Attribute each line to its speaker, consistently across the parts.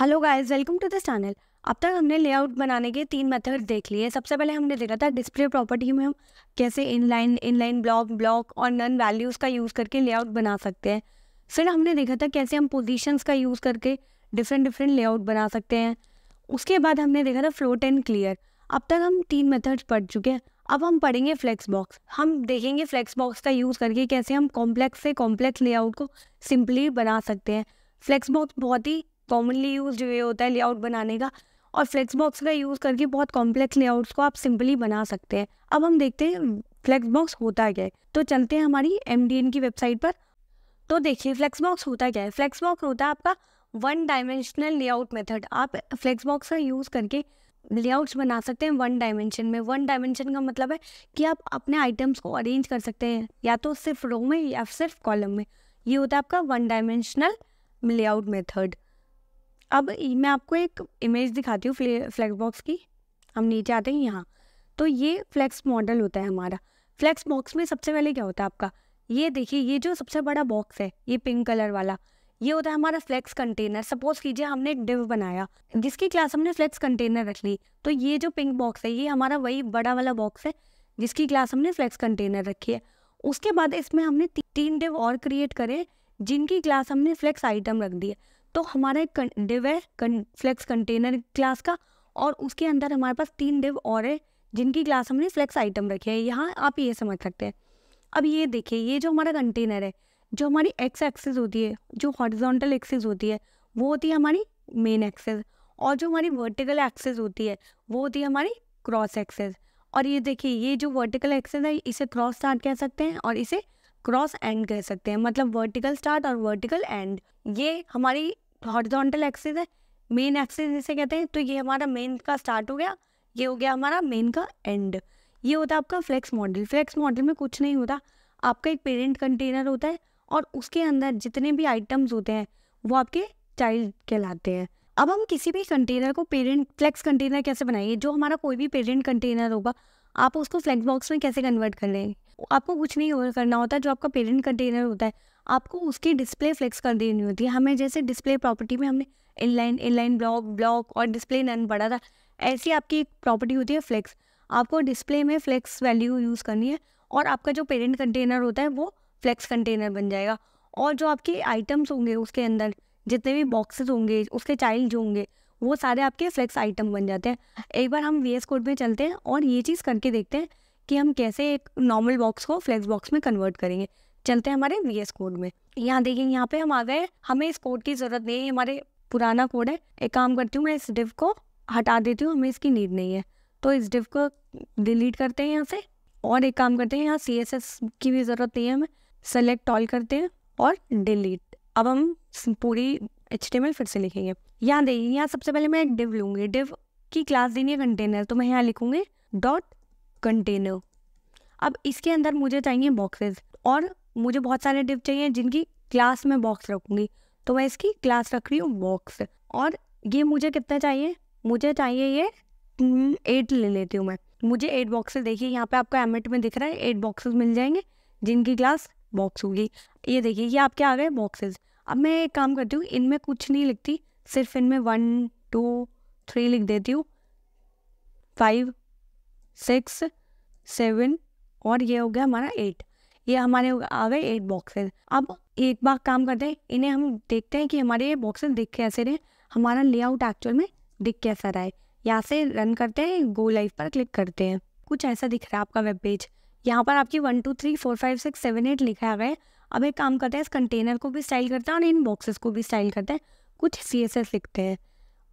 Speaker 1: Hello guys welcome to this channel अब तक हमने लेआउट बनाने के तीन मेथड देख लिए सबसे पहले हमने देखा था डिस्प्ले प्रॉपर्टी में हम कैसे इनलाइन इनलाइन ब्लॉक ब्लॉक और नन वैल्यूज़ का यूज़ करके लेआउट बना सकते हैं फिर हमने देखा था कैसे हम पोजिशन का यूज़ करके डिफरेंट डिफरेंट लेआउट बना सकते हैं उसके बाद हमने देखा था फ्लोट एंड क्लियर अब तक हम तीन मेथड्स पढ़ चुके हैं अब हम पढ़ेंगे फ्लेक्स बॉक्स हम देखेंगे फ्लेक्स बॉक्स का यूज़ करके कैसे हम कॉम्प्लेक्स से कॉम्प्लेक्स लेआउट को सिंपली बना सकते हैं फ्लेक्स बॉक्स बहुत ही कॉमनली यूज वे होता है लेआउट बनाने का और फ्लेक्स बॉक्स का यूज़ करके बहुत कॉम्प्लेक्स लेआउट्स को आप सिंपली बना सकते हैं अब हम देखते हैं फ्लेक्स बॉक्स होता क्या है तो चलते हैं हमारी एम की वेबसाइट पर तो देखिए फ्लेक्स बॉक्स होता क्या है फ्लेक्स बॉक्स होता है आपका वन डायमेंशनल लेआउट मेथड आप फ्लेक्स बॉक्स का यूज़ करके लेआउट्स बना सकते हैं वन डायमेंशन में वन डायमेंशन का मतलब है कि आप अपने आइटम्स को अरेंज कर सकते हैं या तो सिर्फ रो में या सिर्फ कॉलम में ये होता है आपका वन डायमेंशनल लेआउट मेथड अब मैं आपको एक इमेज दिखाती हूँ फ्लैक्स बॉक्स की हम नीचे आते हैं यहाँ तो ये फ्लैक्स मॉडल होता है हमारा फ्लैक्स बॉक्स में सबसे पहले क्या होता है आपका ये देखिए ये जो सबसे बड़ा बॉक्स है ये पिंक कलर वाला ये होता है हमारा फ्लैक्स कंटेनर सपोज कीजिए हमने एक डिव बनाया जिसकी क्लास हमने फ्लैक्स कंटेनर रख ली तो ये जो पिंक बॉक्स है ये हमारा वही बड़ा वाला बॉक्स है जिसकी क्लास हमने फ्लैक्स कंटेनर रखी है उसके बाद इसमें हमने तीन डिव और क्रिएट करे जिनकी क्लास हमने फ्लैक्स आइटम रख दी है तो हमारा एक डिव है फ्लेक्स कंटेनर क्लास का और उसके अंदर हमारे पास तीन डिव और है जिनकी क्लास हमने फ्लेक्स आइटम रखे है यहाँ आप ये समझ सकते हैं अब ये देखिए ये जो हमारा कंटेनर है जो हमारी एक्स एक्सेस होती है जो हॉरिजॉन्टल एक्सेस होती है वो होती है हमारी मेन एक्सेस और जो हमारी वर्टिकल एक्सेस होती है वो होती है हमारी क्रॉस एक्सेस और ये देखिए ये जो वर्टिकल एक्सेस है इसे क्रॉस स्टार्ट कह सकते हैं और इसे क्रॉस एंड कह सकते हैं मतलब वर्टिकल स्टार्ट और वर्टिकल एंड ये हमारी हॉरिजॉन्टल एक्सिस है मेन एक्सिस जिसे कहते हैं तो ये हमारा मेन का स्टार्ट हो गया ये हो गया हमारा मेन का एंड ये होता है आपका फ्लेक्स मॉडल फ्लेक्स मॉडल में कुछ नहीं होता आपका एक पेरेंट कंटेनर होता है और उसके अंदर जितने भी आइटम्स होते हैं वो आपके चाइल्ड कहलाते हैं अब हम किसी भी कंटेनर को पेरेंट फ्लेक्स कंटेनर कैसे बनाएंगे जो हमारा कोई भी पेरेंट कंटेनर होगा आप उसको फ्लेक्स बॉक्स में कैसे कन्वर्ट कर लेंगे आपको कुछ नहीं करना होता है जो आपका पेरेंट कंटेनर होता है आपको उसकी डिस्प्ले फ्लेक्स कर देनी होती है हमें जैसे डिस्प्ले प्रॉपर्टी में हमने इनलाइन इनलाइन ब्लॉक ब्लॉक और डिस्प्ले नन पड़ा था ऐसी आपकी एक प्रॉपर्टी होती है फ्लेक्स आपको डिस्प्ले में फ्लेक्स वैल्यू यूज़ करनी है और आपका जो पेरेंट कंटेनर होता है वो फ्लेक्स कंटेनर बन जाएगा और जो आपके आइटम्स होंगे उसके अंदर जितने भी बॉक्सेस होंगे उसके चाइल्ड जो होंगे वो सारे आपके फ्लेक्स आइटम बन जाते हैं एक बार हम वी एस कोड में चलते हैं और ये चीज़ करके देखते हैं कि हम कैसे एक नॉर्मल बॉक्स को फ्लेक्स बॉक्स में कन्वर्ट करेंगे चलते हैं हमारे वी एस कोड में यहाँ देखिए यहाँ पे हम आ गए हमें इस कोड की ज़रूरत नहीं है हमारे पुराना कोड है एक काम करती हूँ मैं इस डिव को हटा देती हूँ हमें इसकी नीड नहीं है तो इस डिव को डिलीट करते हैं यहाँ से और एक काम करते हैं यहाँ सी एस एस की भी ज़रूरत नहीं है हमें सेलेक्ट ऑल करते हैं और डिलीट अब हम पूरी एच फिर से लिखेंगे यहाँ देखिए यहाँ सबसे पहले मैं एक डिव लूंगी डिव की क्लास देनी है कंटेनर तो मैं यहाँ लिखूंगी डॉट कंटेनर अब इसके अंदर मुझे चाहिए बॉक्सेस और मुझे बहुत सारे डिप चाहिए जिनकी क्लास में बॉक्स रखूँगी तो मैं इसकी क्लास रख रही हूँ बॉक्स और ये मुझे कितना चाहिए मुझे चाहिए ये एट हम्म, ले लेती हूँ मैं मुझे एट बॉक्सेस देखिए यहाँ पे आपको एमेट e में दिख रहा है एट बॉक्सेस मिल जाएंगे जिनकी क्लास बॉक्स होगी ये देखिए ये आपके आ गए बॉक्सेस अब मैं एक काम करती हूँ इनमें कुछ नहीं लिखती सिर्फ इनमें वन टू थ्री लिख देती हूँ फाइव सिक्स सेवन और ये हो गया हमारा एट ये हमारे आ गए एट बॉक्सेस अब एक बार काम करते हैं इन्हें हम देखते हैं कि हमारे ये बॉक्सेस दिख कैसे रहे हमारा लेआउट एक्चुअल में दिख कैसा रहा है यहाँ से रन करते हैं गो लाइव पर क्लिक करते हैं कुछ ऐसा दिख रहा है आपका वेब पेज यहाँ पर आपकी one two three four five six seven eight लिखा हुआ है अब एक काम करते हैं इस कंटेनर को भी स्टाइल करते हैं और इन बॉक्सेस को भी स्टाइल करते हैं कुछ सी एस एस लिखते हैं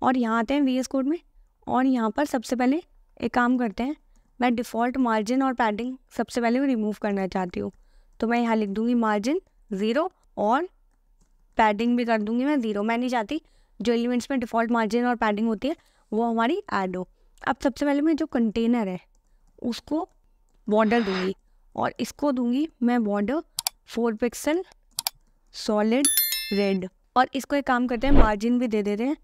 Speaker 1: और यहाँ आते हैं वी एस कोड में और यहाँ पर सबसे पहले एक काम करते हैं मैं डिफ़ॉल्ट मार्जिन और पैडिंग सबसे पहले मैं रिमूव करना चाहती हूँ तो मैं यहाँ लिख दूँगी मार्जिन ज़ीरो और पैडिंग भी कर दूँगी मैं ज़ीरो मैं नहीं चाहती जो एलिमेंट्स में डिफ़ॉल्ट मार्जिन और पैडिंग होती है वो हमारी ऐड हो अब सबसे पहले मैं जो कंटेनर है उसको बॉर्डर दूँगी और इसको दूँगी मैं border four pixel solid red और इसको एक काम करते हैं मार्जिन भी दे देते हैं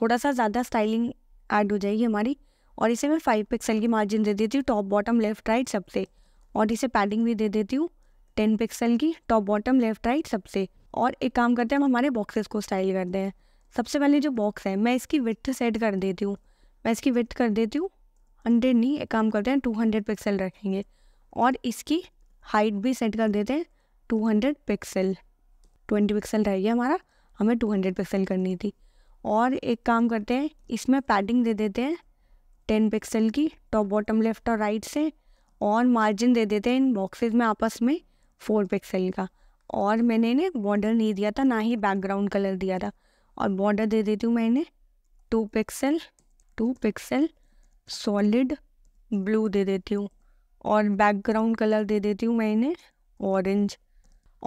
Speaker 1: थोड़ा सा ज़्यादा स्टाइलिंग ऐड हो जाएगी हमारी और इसे मैं फाइव पिक्सल की मार्जिन दे देती हूँ टॉप बॉटम लेफ्ट राइट सबसे और इसे पैडिंग भी दे देती हूँ टेन पिक्सल की टॉप बॉटम लेफ्ट राइट सबसे और एक काम करते हैं हम हमारे बॉक्सेस को स्टाइल करते हैं सबसे पहले जो बॉक्स है मैं इसकी विथ सेट कर देती हूँ मैं इसकी विथ कर देती हूँ हंड्रेड नहीं एक काम करते हैं टू हंड्रेड पिक्सल रखेंगे और इसकी हाइट भी सेट कर देते हैं two hundred pixel twenty pixel रह गया हमारा हमें टू हंड्रेड पिक्सल करनी थी और एक काम करते हैं इसमें पैडिंग दे देते हैं टेन पिक्सल की टॉप बॉटम लेफ्ट और राइट से और मार्जिन दे देते हैं इन बॉक्सेस में आपस में फोर पिक्सल का और मैंने इन्हें बॉर्डर नहीं दिया था ना ही बैकग्राउंड कलर दिया था और बॉर्डर दे देती हूँ मैंने two pixel two pixel solid blue दे देती हूँ और बैकग्राउंड कलर दे देती हूँ मैंने ऑरेंज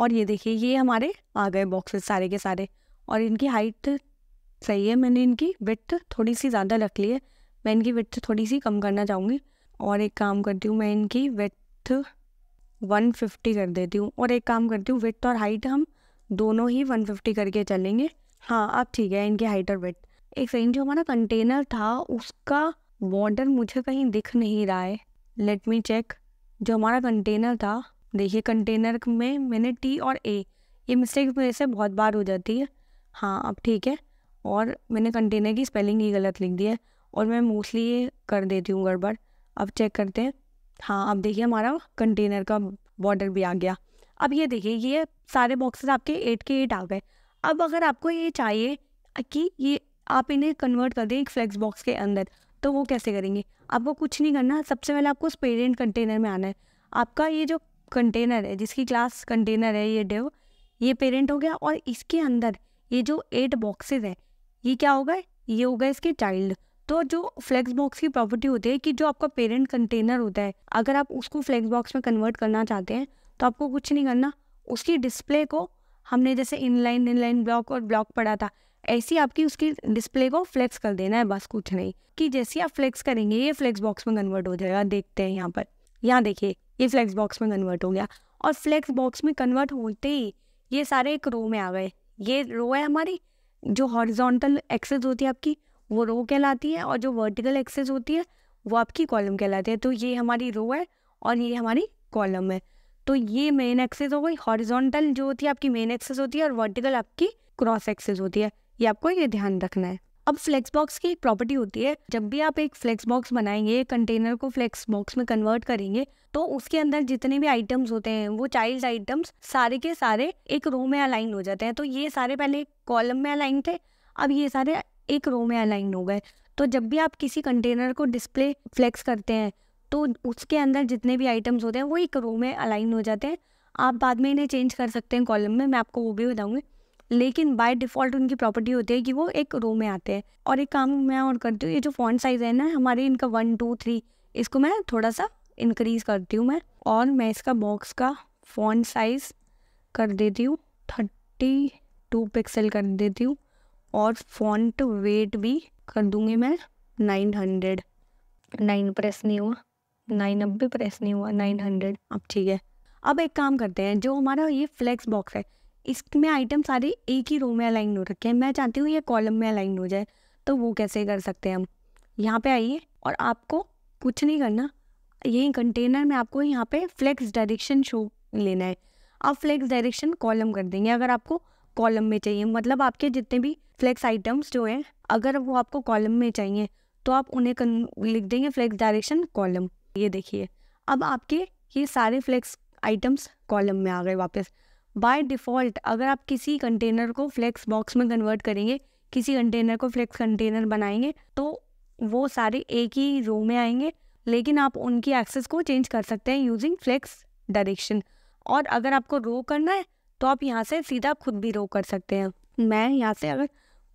Speaker 1: और ये देखिए ये हमारे आ गए बॉक्सेस सारे के सारे और इनकी हाइट सही है मैंने इनकी विथ थोड़ी सी ज़्यादा रख ली है मैं इनकी विथ थोड़ी सी कम करना चाहूँगी और एक काम करती हूँ मैं इनकी विथ 150 कर देती हूँ और एक काम करती हूँ विथ और हाइट हम दोनों ही 150 करके चलेंगे हाँ अब ठीक है इनकी हाइट और विथ एक सेकेंड जो हमारा कंटेनर था उसका बॉर्डर मुझे कहीं दिख नहीं रहा है लेट मी चेक जो हमारा कंटेनर था देखिए कंटेनर में मैंने टी और ए ये मिस्टेक मेरे से बहुत बार हो जाती है हाँ अब ठीक है और मैंने कंटेनर की स्पेलिंग ही गलत लिख दी है और मैं मोस्टली ये कर देती हूँ गड़बड़ अब चेक करते हैं हाँ अब देखिए हमारा कंटेनर का बॉर्डर भी आ गया अब ये देखिए ये सारे बॉक्सेस आपके एट के एट आ गए अब अगर आपको ये चाहिए कि ये आप इन्हें कन्वर्ट कर दें एक फ्लेक्स बॉक्स के अंदर तो वो कैसे करेंगे आपको कुछ नहीं करना सबसे पहले आपको उस पेरेंट कंटेनर में आना है आपका ये जो कंटेनर है जिसकी क्लास कंटेनर है ये डेव ये पेरेंट हो गया और इसके अंदर ये जो एट बॉक्सेस है ये क्या होगा ये होगा इसके चाइल्ड तो जो फ्लेक्स बॉक्स की प्रॉपर्टी होती है कि जो आपका पेरेंट कंटेनर होता है अगर आप उसको फ्लेक्स बॉक्स में कन्वर्ट करना चाहते हैं तो आपको कुछ नहीं करना उसकी डिस्प्ले को हमने जैसे इनलाइन इनलाइन ब्लॉक और ब्लॉक पढ़ा था ऐसी आपकी उसकी डिस्प्ले को फ्लेक्स कर देना है बस कुछ नहीं कि जैसे आप फ्लेक्स करेंगे ये फ्लेक्स बॉक्स में कन्वर्ट हो जाएगा देखते हैं यहाँ पर यहाँ देखिए ये फ्लेक्स बॉक्स में कन्वर्ट हो गया और फ्लेक्स बॉक्स में कन्वर्ट होते ही ये सारे एक रो में आ गए ये रो है हमारी जो हॉरिजॉन्टल एक्सेस होती है आपकी वो रो कहलाती है और जो वर्टिकल एक्सेस होती है वो आपकी कॉलम कहलाती है तो ये हमारी रो है और ये हमारी कॉलम है तो ये मेन एक्सेस हो गई हॉरिजॉन्टल जो होती है आपकी मेन एक्सेस होती है और वर्टिकल आपकी क्रॉस एक्सेस होती है ये आपको ये ध्यान रखना है अब फ्लेक्स बॉक्स की एक प्रॉपर्टी होती है जब भी आप एक फ्लेक्स बॉक्स बनाएंगे कंटेनर को फ्लेक्स बॉक्स में कन्वर्ट करेंगे तो उसके अंदर जितने भी आइटम्स होते हैं वो चाइल्ड आइटम्स सारे के सारे एक रो में अलाइन हो जाते हैं तो ये सारे पहले कॉलम में अलाइन थे अब ये सारे एक रो में अलाइन हो गए तो जब भी आप किसी कंटेनर को डिस्प्ले फ्लेक्स करते हैं तो उसके अंदर जितने भी आइटम्स होते हैं वो एक रो में अलाइन हो जाते हैं आप बाद में इन्हें चेंज कर सकते हैं कॉलम में मैं आपको वो भी बताऊँगी लेकिन बाय डिफ़ॉल्ट उनकी प्रॉपर्टी होती है कि वो एक रो में आते हैं और एक काम मैं और करती हूँ ये जो फॉन्ट साइज़ है ना हमारे इनका वन टू थ्री इसको मैं थोड़ा सा इंक्रीज़ करती हूँ मैं और मैं इसका बॉक्स का फॉन्ट साइज़ कर देती हूँ थर्टी टू पिक्सल कर देती हूँ और फॉन्ट वेट भी कर दूंगी मैं नाइन हंड्रेड नाइन प्रेस नहीं हुआ नाइन अब भी प्रेस नहीं हुआ नाइन हंड्रेड अब ठीक है अब एक काम करते हैं जो हमारा ये फ्लेक्स बॉक्स है इसमें आइटम सारे एक ही रो में अलाइन हो रखे हैं मैं चाहती हूँ ये कॉलम में अलाइन हो जाए तो वो कैसे कर सकते हैं हम यहाँ पे आइए और आपको कुछ नहीं करना यही कंटेनर में आपको यहाँ पे फ्लेक्स डायरेक्शन शो लेना है आप फ्लेक्स डायरेक्शन कॉलम कर देंगे अगर आपको कॉलम में चाहिए मतलब आपके जितने भी फ्लेक्स आइटम्स जो हैं अगर वो आपको कॉलम में चाहिए तो आप उन्हें लिख देंगे फ्लेक्स डायरेक्शन कॉलम ये देखिए अब आपके ये सारे फ्लेक्स आइटम्स कॉलम में आ गए वापस बाय डिफ़ॉल्ट अगर आप किसी कंटेनर को फ्लेक्स बॉक्स में कन्वर्ट करेंगे किसी कंटेनर को फ्लेक्स कंटेनर बनाएंगे तो वो सारे एक ही रो में आएंगे लेकिन आप उनकी एक्सेस को चेंज कर सकते हैं यूजिंग फ्लेक्स डायरेक्शन और अगर आपको रो करना है तो आप यहाँ से सीधा खुद भी रो कर सकते हैं मैं यहाँ से अगर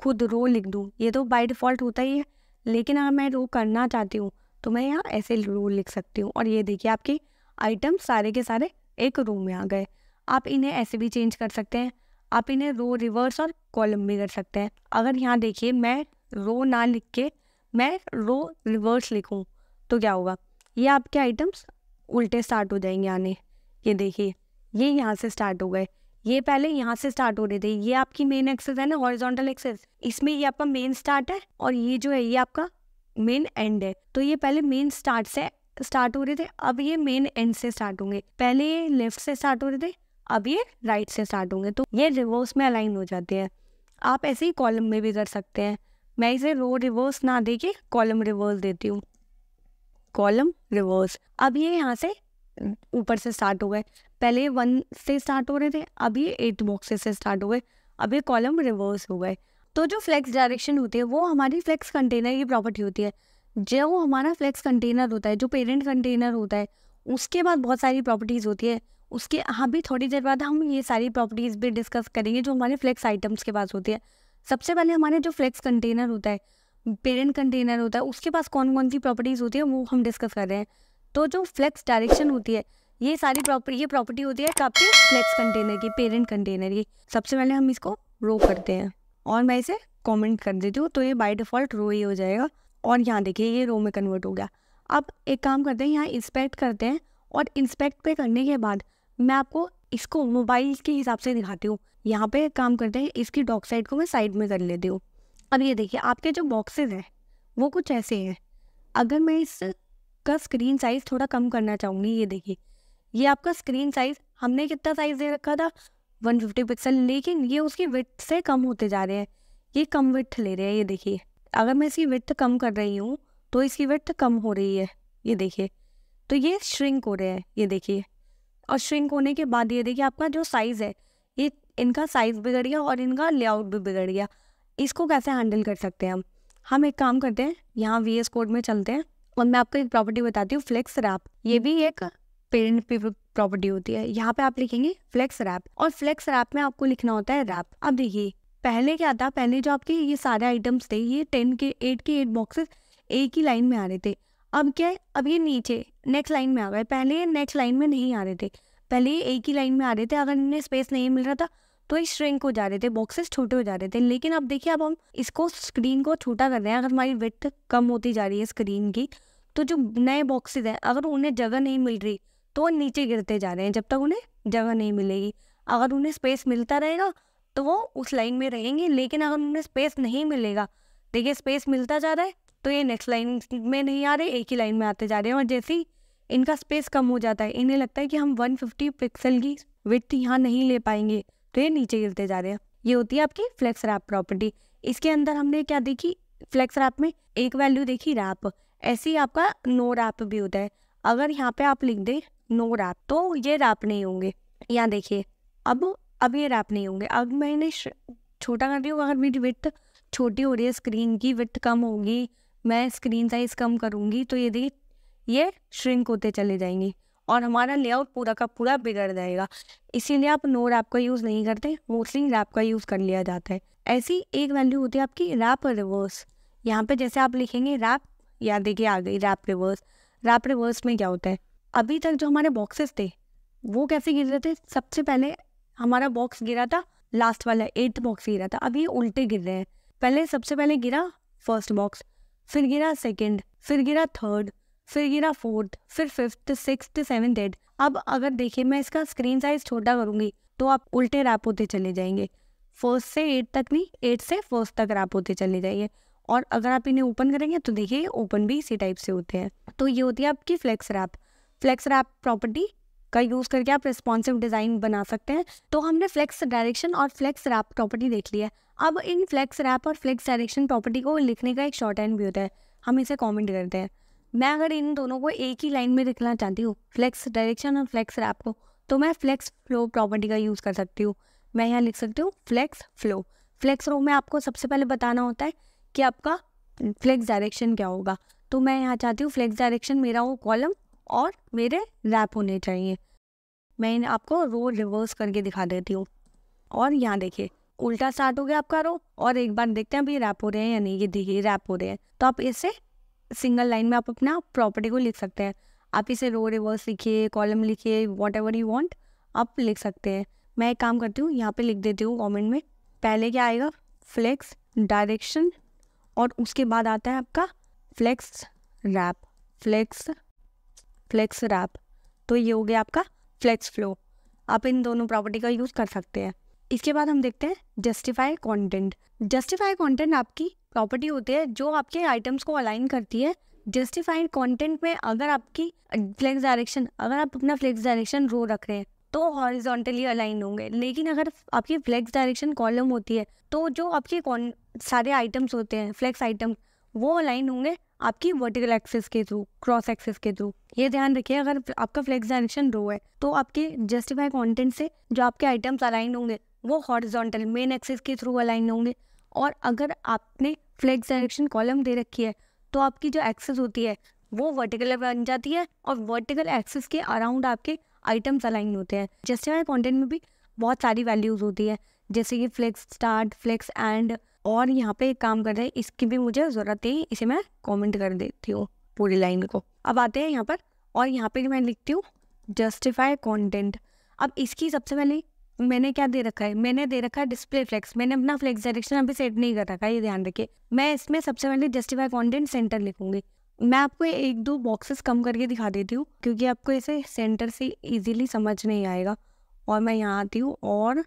Speaker 1: खुद रो लिख दूँ ये तो बाई डिफ़ॉल्ट होता ही है लेकिन अगर मैं रो करना चाहती हूँ तो मैं यहाँ ऐसे रो लिख सकती हूँ और ये देखिए आपके आइटम सारे के सारे एक रो में आ गए आप इन्हें ऐसे भी चेंज कर सकते हैं आप इन्हें रो रिवर्स और कॉलम भी कर सकते हैं अगर यहाँ देखिए मैं रो ना लिख के मैं रो रिवर्स लिखूँ तो क्या होगा ये आपके आइटम्स उल्टे स्टार्ट हो जाएंगे आने ये देखिए ये यहाँ से स्टार्ट हो गए ये पहले यहाँ से स्टार्ट हो रहे थे ये आपकी मेन एक्सेस है ना हॉरिजॉन्टल एक्सेस इसमें ये आपका मेन स्टार्ट है और ये जो है ये आपका मेन एंड है तो ये पहले मेन स्टार्ट से स्टार्ट हो रहे थे अब ये मेन एंड से स्टार्ट होंगे पहले ये लेफ्ट से स्टार्ट हो रहे थे अब ये राइट से स्टार्ट होंगे तो ये रिवर्स में अलाइन हो जाते हैं आप ऐसे ही कॉलम में भी कर सकते हैं मैं इसे रो रिवर्स ना दे कॉलम रिवर्स देती हूँ कॉलम रिवर्स अब ये यहाँ से ऊपर से स्टार्ट हो गए पहले वन से स्टार्ट हो रहे थे अभी एट बॉक्सेस से स्टार्ट हो गए अभी कॉलम रिवर्स हो गए तो जो फ्लेक्स डायरेक्शन होती है वो हमारी फ्लेक्स कंटेनर की प्रॉपर्टी होती है जो हमारा फ्लेक्स कंटेनर होता है जो पेरेंट कंटेनर होता है उसके बाद बहुत सारी प्रॉपर्टीज़ होती है उसके यहाँ भी थोड़ी देर बाद हम ये सारी प्रॉपर्टीज़ भी डिस्कस करेंगे जो हमारे फ्लेक्स आइटम्स के पास होती है सबसे पहले हमारे जो फ्लेक्स कंटेनर होता है पेरेंट कंटेनर होता है उसके पास कौन कौन सी प्रॉपर्टीज़ होती है वो हम डिस्कस कर रहे हैं तो जो फ्लेक्स डायरेक्शन होती है ये सारी प्रॉपर ये प्रॉपर्टी होती है आपके फ्लेक्स कंटेनर की पेरेंट कंटेनर की सबसे पहले हम इसको रो करते हैं और मैं इसे कमेंट कर देती हूँ तो ये बाय डिफ़ॉल्ट रो ही हो जाएगा और यहाँ देखिए ये रो में कन्वर्ट हो गया अब एक काम करते हैं यहाँ इंस्पेक्ट करते हैं और इंस्पेक्ट पे करने के बाद मैं आपको इसको मोबाइल के हिसाब से दिखाती हूँ यहाँ पे काम करते हैं इसकी डॉक साइड को मैं साइड में कर लेती हूँ अब ये देखिए आपके जो बॉक्सेस हैं वो कुछ ऐसे हैं अगर मैं इस इसका स्क्रीन साइज़ थोड़ा कम करना चाहूँगी ये देखिए ये आपका स्क्रीन साइज़ हमने कितना साइज़ दे रखा था 150 पिक्सल लेकिन ये उसकी विथ से कम होते जा रहे हैं ये कम विथ ले रहे हैं ये देखिए अगर मैं इसकी विथ कम कर रही हूँ तो इसकी विथ कम हो रही है ये देखिए तो ये श्रिंक हो रहे हैं ये देखिए और श्रिंक होने के बाद ये देखिए आपका जो साइज़ है ये इनका साइज़ बिगड़ गया और इनका लेआउट भी बिगड़ गया इसको कैसे हैंडल कर सकते हैं हम हम एक काम करते हैं यहाँ वी एस कोड में चलते हैं और मैं आपको एक प्रॉपर्टी बताती हूँ फ्लेक्स रैप ये हम्म। भी एक पेरेंट प्रॉपर्टी होती है यहाँ पे आप लिखेंगे फ्लेक्स रैप और फ्लेक्स रैप में आपको लिखना होता है रैप अब देखिए पहले क्या था पहले जो आपके ये सारे आइटम्स थे ये टेन के एट के एट बॉक्सेस एक ही लाइन में आ रहे थे अब क्या है अब ये नीचे नेक्स्ट लाइन में आ गए पहले ये नेक्स्ट लाइन में नहीं आ रहे थे पहले ये एक ही लाइन में आ रहे थे अगर इन्हें स्पेस नहीं मिल रहा था तो ये श्रिंक हो जा रहे थे बॉक्सेस छोटे हो जा रहे थे लेकिन अब देखिए अब हम इसको स्क्रीन को छोटा कर रहे हैं अगर हमारी विथ कम होती जा रही है स्क्रीन की तो जो नए बॉक्सेस हैं अगर उन्हें जगह नहीं मिल रही तो वो नीचे गिरते जा रहे हैं जब तक उन्हें जगह नहीं मिलेगी अगर उन्हें स्पेस मिलता रहेगा तो वो उस लाइन में रहेंगे लेकिन अगर उन्हें स्पेस नहीं मिलेगा देखिए स्पेस मिलता जा रहा है तो ये नेक्स्ट लाइन में नहीं आ रहे एक ही लाइन में आते जा रहे हैं और जैसे ही इनका स्पेस कम हो जाता है इन्हें लगता है कि हम 150 पिक्सल की विथ यहाँ नहीं ले पाएंगे तो ये नीचे गिरते जा रहे हैं ये होती है आपकी फ्लेक्स रैप प्रॉपर्टी इसके अंदर हमने क्या देखी फ्लेक्स रैप में एक वैल्यू देखी रैप ऐसे ही आपका नो रैप भी होता है अगर यहाँ पे आप लिख दें नो रैप तो ये रैप नहीं होंगे यहाँ देखिए अब अब ये रैप नहीं होंगे अब मैंने छोटा कर रही हूँ अगर मेरी विथ छोटी हो रही है स्क्रीन की विथ कम होगी मैं स्क्रीन साइज कम करूँगी तो ये देखिए ये श्रिंक होते चले जाएंगे और हमारा लेआउट पूरा का पूरा बिगड़ जाएगा इसीलिए आप नो रैप का यूज़ नहीं करते मोस्टली रैप का यूज़ कर लिया जाता है ऐसी एक वैल्यू होती है आपकी रैप रिवर्स यहाँ पे जैसे आप लिखेंगे रैप या देखिए आ गई रैप रिवर्स रैप रिवर्स में क्या होता है अभी तक जो हमारे बॉक्सेस थे वो कैसे गिर रहे थे सबसे पहले हमारा बॉक्स गिरा था लास्ट वाला एट्थ बॉक्स गिरा था अभी ये उल्टे गिर रहे हैं पहले सबसे पहले गिरा फर्स्ट बॉक्स फिर गिरा सेकेंड फिर गिरा थर्ड फिर गिरा फोर्थ फिर फिफ्थ सिक्स सेवन्थ एट अब अगर देखिए मैं इसका स्क्रीन साइज छोटा करूँगी तो आप उल्टे रैप होते चले जाएंगे फर्स्ट से एट तक नहीं एट से फर्स्ट तक रैप होते चले जाइए और अगर आप इन्हें ओपन करेंगे तो देखिए ओपन भी इसी टाइप से होते हैं तो ये होती है आपकी flex wrap flex wrap property का यूज़ करके आप रिस्पॉन्सिव डिज़ाइन बना सकते हैं तो हमने फ्लेक्स डायरेक्शन और फ्लेक्स रैप प्रॉपर्टी देख ली है अब इन फ्लेक्स रैप और फ्लेक्स डायरेक्शन प्रॉपर्टी को लिखने का एक शॉर्ट हैंड भी होता है हम इसे कॉमेंट करते हैं मैं अगर इन दोनों को एक ही लाइन में लिखना चाहती हूँ फ्लेक्स डायरेक्शन और फ्लेक्स रैप को तो मैं फ्लेक्स फ्लो प्रॉपर्टी का यूज़ कर सकती हूँ मैं यहाँ लिख सकती हूँ फ्लेक्स फ्लो फ्लेक्स रो में आपको सबसे पहले बताना होता है कि आपका फ्लेक्स डायरेक्शन क्या होगा तो मैं यहाँ चाहती हूँ फ्लेक्स डायरेक्शन मेरा वो कॉलम और मेरे रैप होने चाहिए मैं इन आपको रो रिवर्स करके दिखा देती हूँ और यहाँ देखिए उल्टा स्टार्ट हो गया आपका रो और एक बार देखते हैं अब ये रैप हो रहे हैं या नहीं ये देखिए रैप हो रहे हैं तो आप इसे सिंगल लाइन में आप अपना प्रॉपर्टी को लिख सकते हैं आप इसे रो रिवर्स लिखिए कॉलम लिखिए वॉट एवर यू वॉन्ट आप लिख सकते हैं मैं एक काम करती हूँ यहाँ पे लिख देती हूँ कॉमेंट में पहले क्या आएगा फ्लेक्स डायरेक्शन और उसके बाद आता है आपका flex wrap flex flex wrap तो ये हो गया आपका फ्लेक्स फ्लो आप इन दोनों प्रॉपर्टी का यूज़ कर सकते हैं इसके बाद हम देखते हैं जस्टिफाई कंटेंट जस्टिफाई कंटेंट आपकी प्रॉपर्टी होती है जो आपके आइटम्स को अलाइन करती है जस्टिफाइड कंटेंट में अगर आपकी फ्लेक्स डायरेक्शन अगर आप अपना फ्लेक्स डायरेक्शन रो रख रहे हैं तो हॉरिजॉन्टली अलाइन होंगे लेकिन अगर आपकी फ्लेक्स डायरेक्शन कॉलम होती है तो जो आपके सारे आइटम्स होते हैं फ्लेक्स आइटम वो अलाइन होंगे आपकी वर्टिकल एक्सेस के थ्रू क्रॉस एक्सेस के थ्रू ये ध्यान रखिए अगर आपका फ्लेक्स डायरेक्शन रो है तो आपके जस्टिफाई कॉन्टेंट से जो आपके आइटम्स अलाइन होंगे वो हॉरिजॉन्टल मेन एक्सेस के थ्रू अलाइन होंगे और अगर आपने फ्लेक्स डायरेक्शन कॉलम दे रखी है तो आपकी जो एक्सेस होती है वो वर्टिकल बन जाती है और वर्टिकल एक्सेस के अराउंड आपके आइटम्स अलाइन होते हैं हमारे कॉन्टेंट में भी बहुत सारी वैल्यूज़ होती है जैसे कि फ्लेक्स स्टार्ट फ्लेक्स एंड और यहाँ पे एक काम कर रहे हैं इसकी भी मुझे ज़रूरत है इसे मैं कमेंट कर देती हूँ पूरी लाइन को अब आते हैं यहाँ पर और यहाँ पे मैं लिखती हूँ जस्टिफाई कंटेंट अब इसकी सबसे पहले मैंने क्या दे रखा है मैंने दे रखा है डिस्प्ले फ्लेक्स मैंने अपना फ्लेक्स डायरेक्शन अभी सेट नहीं कर रखा है ये ध्यान रखिए मैं इसमें सबसे पहले जस्टिफाई कंटेंट सेंटर लिखूंगी मैं आपको एक दो बॉक्सेस कम करके दिखा देती हूँ क्योंकि आपको इसे सेंटर से इजीली समझ नहीं आएगा और मैं यहाँ आती हूँ और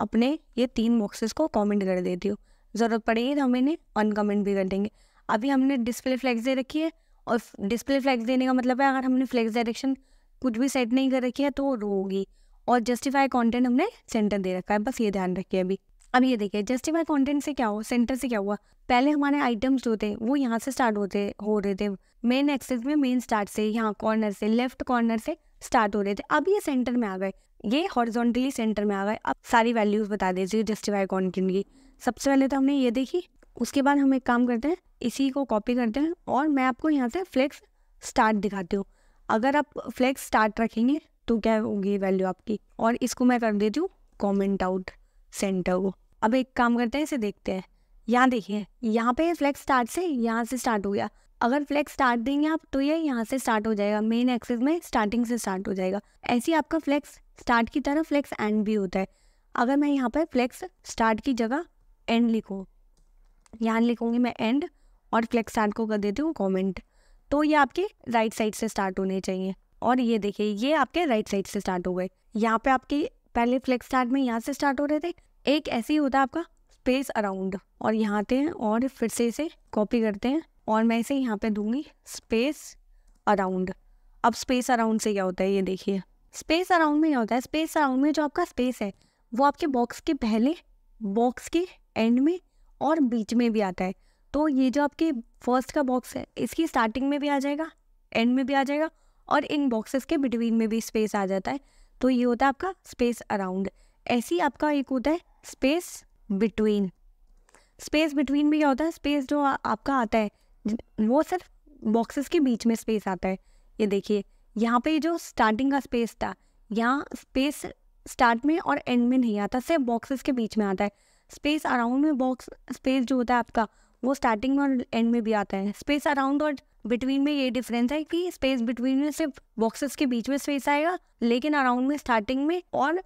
Speaker 1: अपने ये तीन बॉक्सेस को कमेंट कर देती हूँ ज़रूरत पड़ेगी तो हम इन्हें अनकमेंट भी कर देंगे अभी हमने डिस्प्ले फ्लैक्स दे रखी है और डिस्प्ले फ्लैक्स देने का मतलब है अगर हमने फ्लैक्स डायरेक्शन कुछ भी सेट नहीं कर रखी है तो रोगी और जस्टिफाई कॉन्टेंट हमने सेंटर दे रखा है बस ये ध्यान रखिए अभी अब ये देखिए जस्टिफाई कंटेंट से क्या हो सेंटर से क्या हुआ पहले हमारे आइटम्स जो थे वो यहाँ से स्टार्ट होते हो रहे थे मेन एक्सेस में मेन स्टार्ट से यहाँ कॉर्नर से लेफ्ट कॉर्नर से स्टार्ट हो रहे थे अब ये सेंटर में आ गए ये हॉरिजॉन्टली सेंटर में आ गए अब सारी वैल्यूज बता दीजिए जस्टिफाई कॉन्टेंट की सबसे पहले तो हमने ये देखी उसके बाद हम एक काम करते हैं इसी को कॉपी करते हैं और मैं आपको यहाँ से फ्लेक्स स्टार्ट दिखाती हूँ अगर आप फ्लेक्स स्टार्ट रखेंगे तो क्या होगी वैल्यू आपकी और इसको मैं कर देती हूँ कॉमेंट आउट सेंटर को अब एक काम करते हैं इसे देखते हैं यहाँ देखिए यहाँ पे फ्लैक्स स्टार्ट से यहाँ से स्टार्ट हो गया अगर फ्लैक्स स्टार्ट देंगे आप तो ये यहाँ से स्टार्ट हो जाएगा मेन एक्सेस में स्टार्टिंग से स्टार्ट हो जाएगा ऐसे ही आपका फ्लैक्स स्टार्ट की तरह फ्लैक्स एंड भी होता है अगर मैं यहाँ पर फ्लैक्स स्टार्ट की जगह एंड लिखूँ यहाँ लिखूँगी मैं एंड और फ्लैक्स स्टार्ट को कर देती हूँ कॉमेंट तो ये आपके राइट साइड से स्टार्ट होने चाहिए और ये देखिए ये आपके राइट साइड से स्टार्ट हो गए यहाँ पे आपके पहले फ्लैक्स स्टार्ट में यहाँ से स्टार्ट हो रहे थे एक ऐसे ही होता है आपका स्पेस अराउंड और यहाँ आते हैं और फिर से इसे कॉपी करते हैं और मैं इसे यहाँ पे दूंगी स्पेस अराउंड अब स्पेस अराउंड से क्या होता है ये देखिए स्पेस अराउंड में क्या होता है स्पेस अराउंड में जो आपका स्पेस है वो आपके बॉक्स के पहले बॉक्स के एंड में और बीच में भी आता है तो ये जो आपके फर्स्ट का बॉक्स है इसकी स्टार्टिंग में भी आ जाएगा एंड में भी आ जाएगा और इन बॉक्सेस के बिटवीन में भी स्पेस आ जाता है तो ये होता है आपका स्पेस अराउंड ऐसी आपका एक होता है स्पेस बिटवीन स्पेस बिटवीन भी क्या होता है स्पेस जो आ, आपका आता है वो सिर्फ बॉक्सेस के बीच में स्पेस आता है ये देखिए यहाँ पे जो स्टार्टिंग का स्पेस था यहाँ स्पेस स्टार्ट में और एंड में नहीं आता सिर्फ बॉक्सेस के बीच में आता है स्पेस अराउंड में बॉक्स स्पेस जो होता है आपका वो स्टार्टिंग में और एंड में भी आता है स्पेस अराउंड और बिटवीन में ये डिफरेंस है कि स्पेस बिटवीन में सिर्फ बॉक्सेस के बीच में स्पेस आएगा लेकिन अराउंड में स्टार्टिंग में और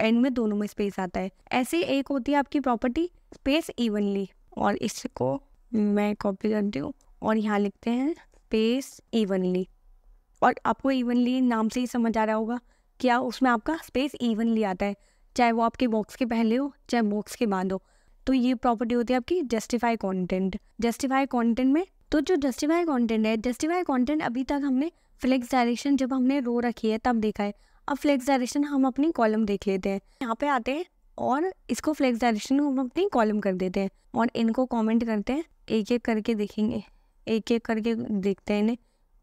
Speaker 1: एंड में दोनों में स्पेस आता है ऐसे एक होती है आपकी प्रॉपर्टी स्पेस इवनली और इसको मैं कॉपी करती हूँ और यहाँ लिखते हैं स्पेस इवनली और आपको इवनली नाम से ही समझ आ रहा होगा क्या उसमें आपका स्पेस इवनली आता है चाहे वो आपके बॉक्स के पहले हो चाहे बॉक्स के बाद हो तो ये प्रॉपर्टी होती है आपकी जस्टिफाई कॉन्टेंट जस्टिफाई कॉन्टेंट में तो जो जस्टिफाई कॉन्टेंट है जस्टिफाई कॉन्टेंट अभी तक हमने फ्लेक्स डायरेक्शन जब हमने रो रखी है तब देखा है अब फ्लेक्स डायरेक्शन हम अपनी कॉलम देख लेते हैं यहाँ पे आते हैं और इसको फ्लेक्स डायरेक्शन हम अपनी कॉलम कर देते हैं और इनको कमेंट करते हैं एक एक करके देखेंगे एक एक करके देखते हैं इन्हें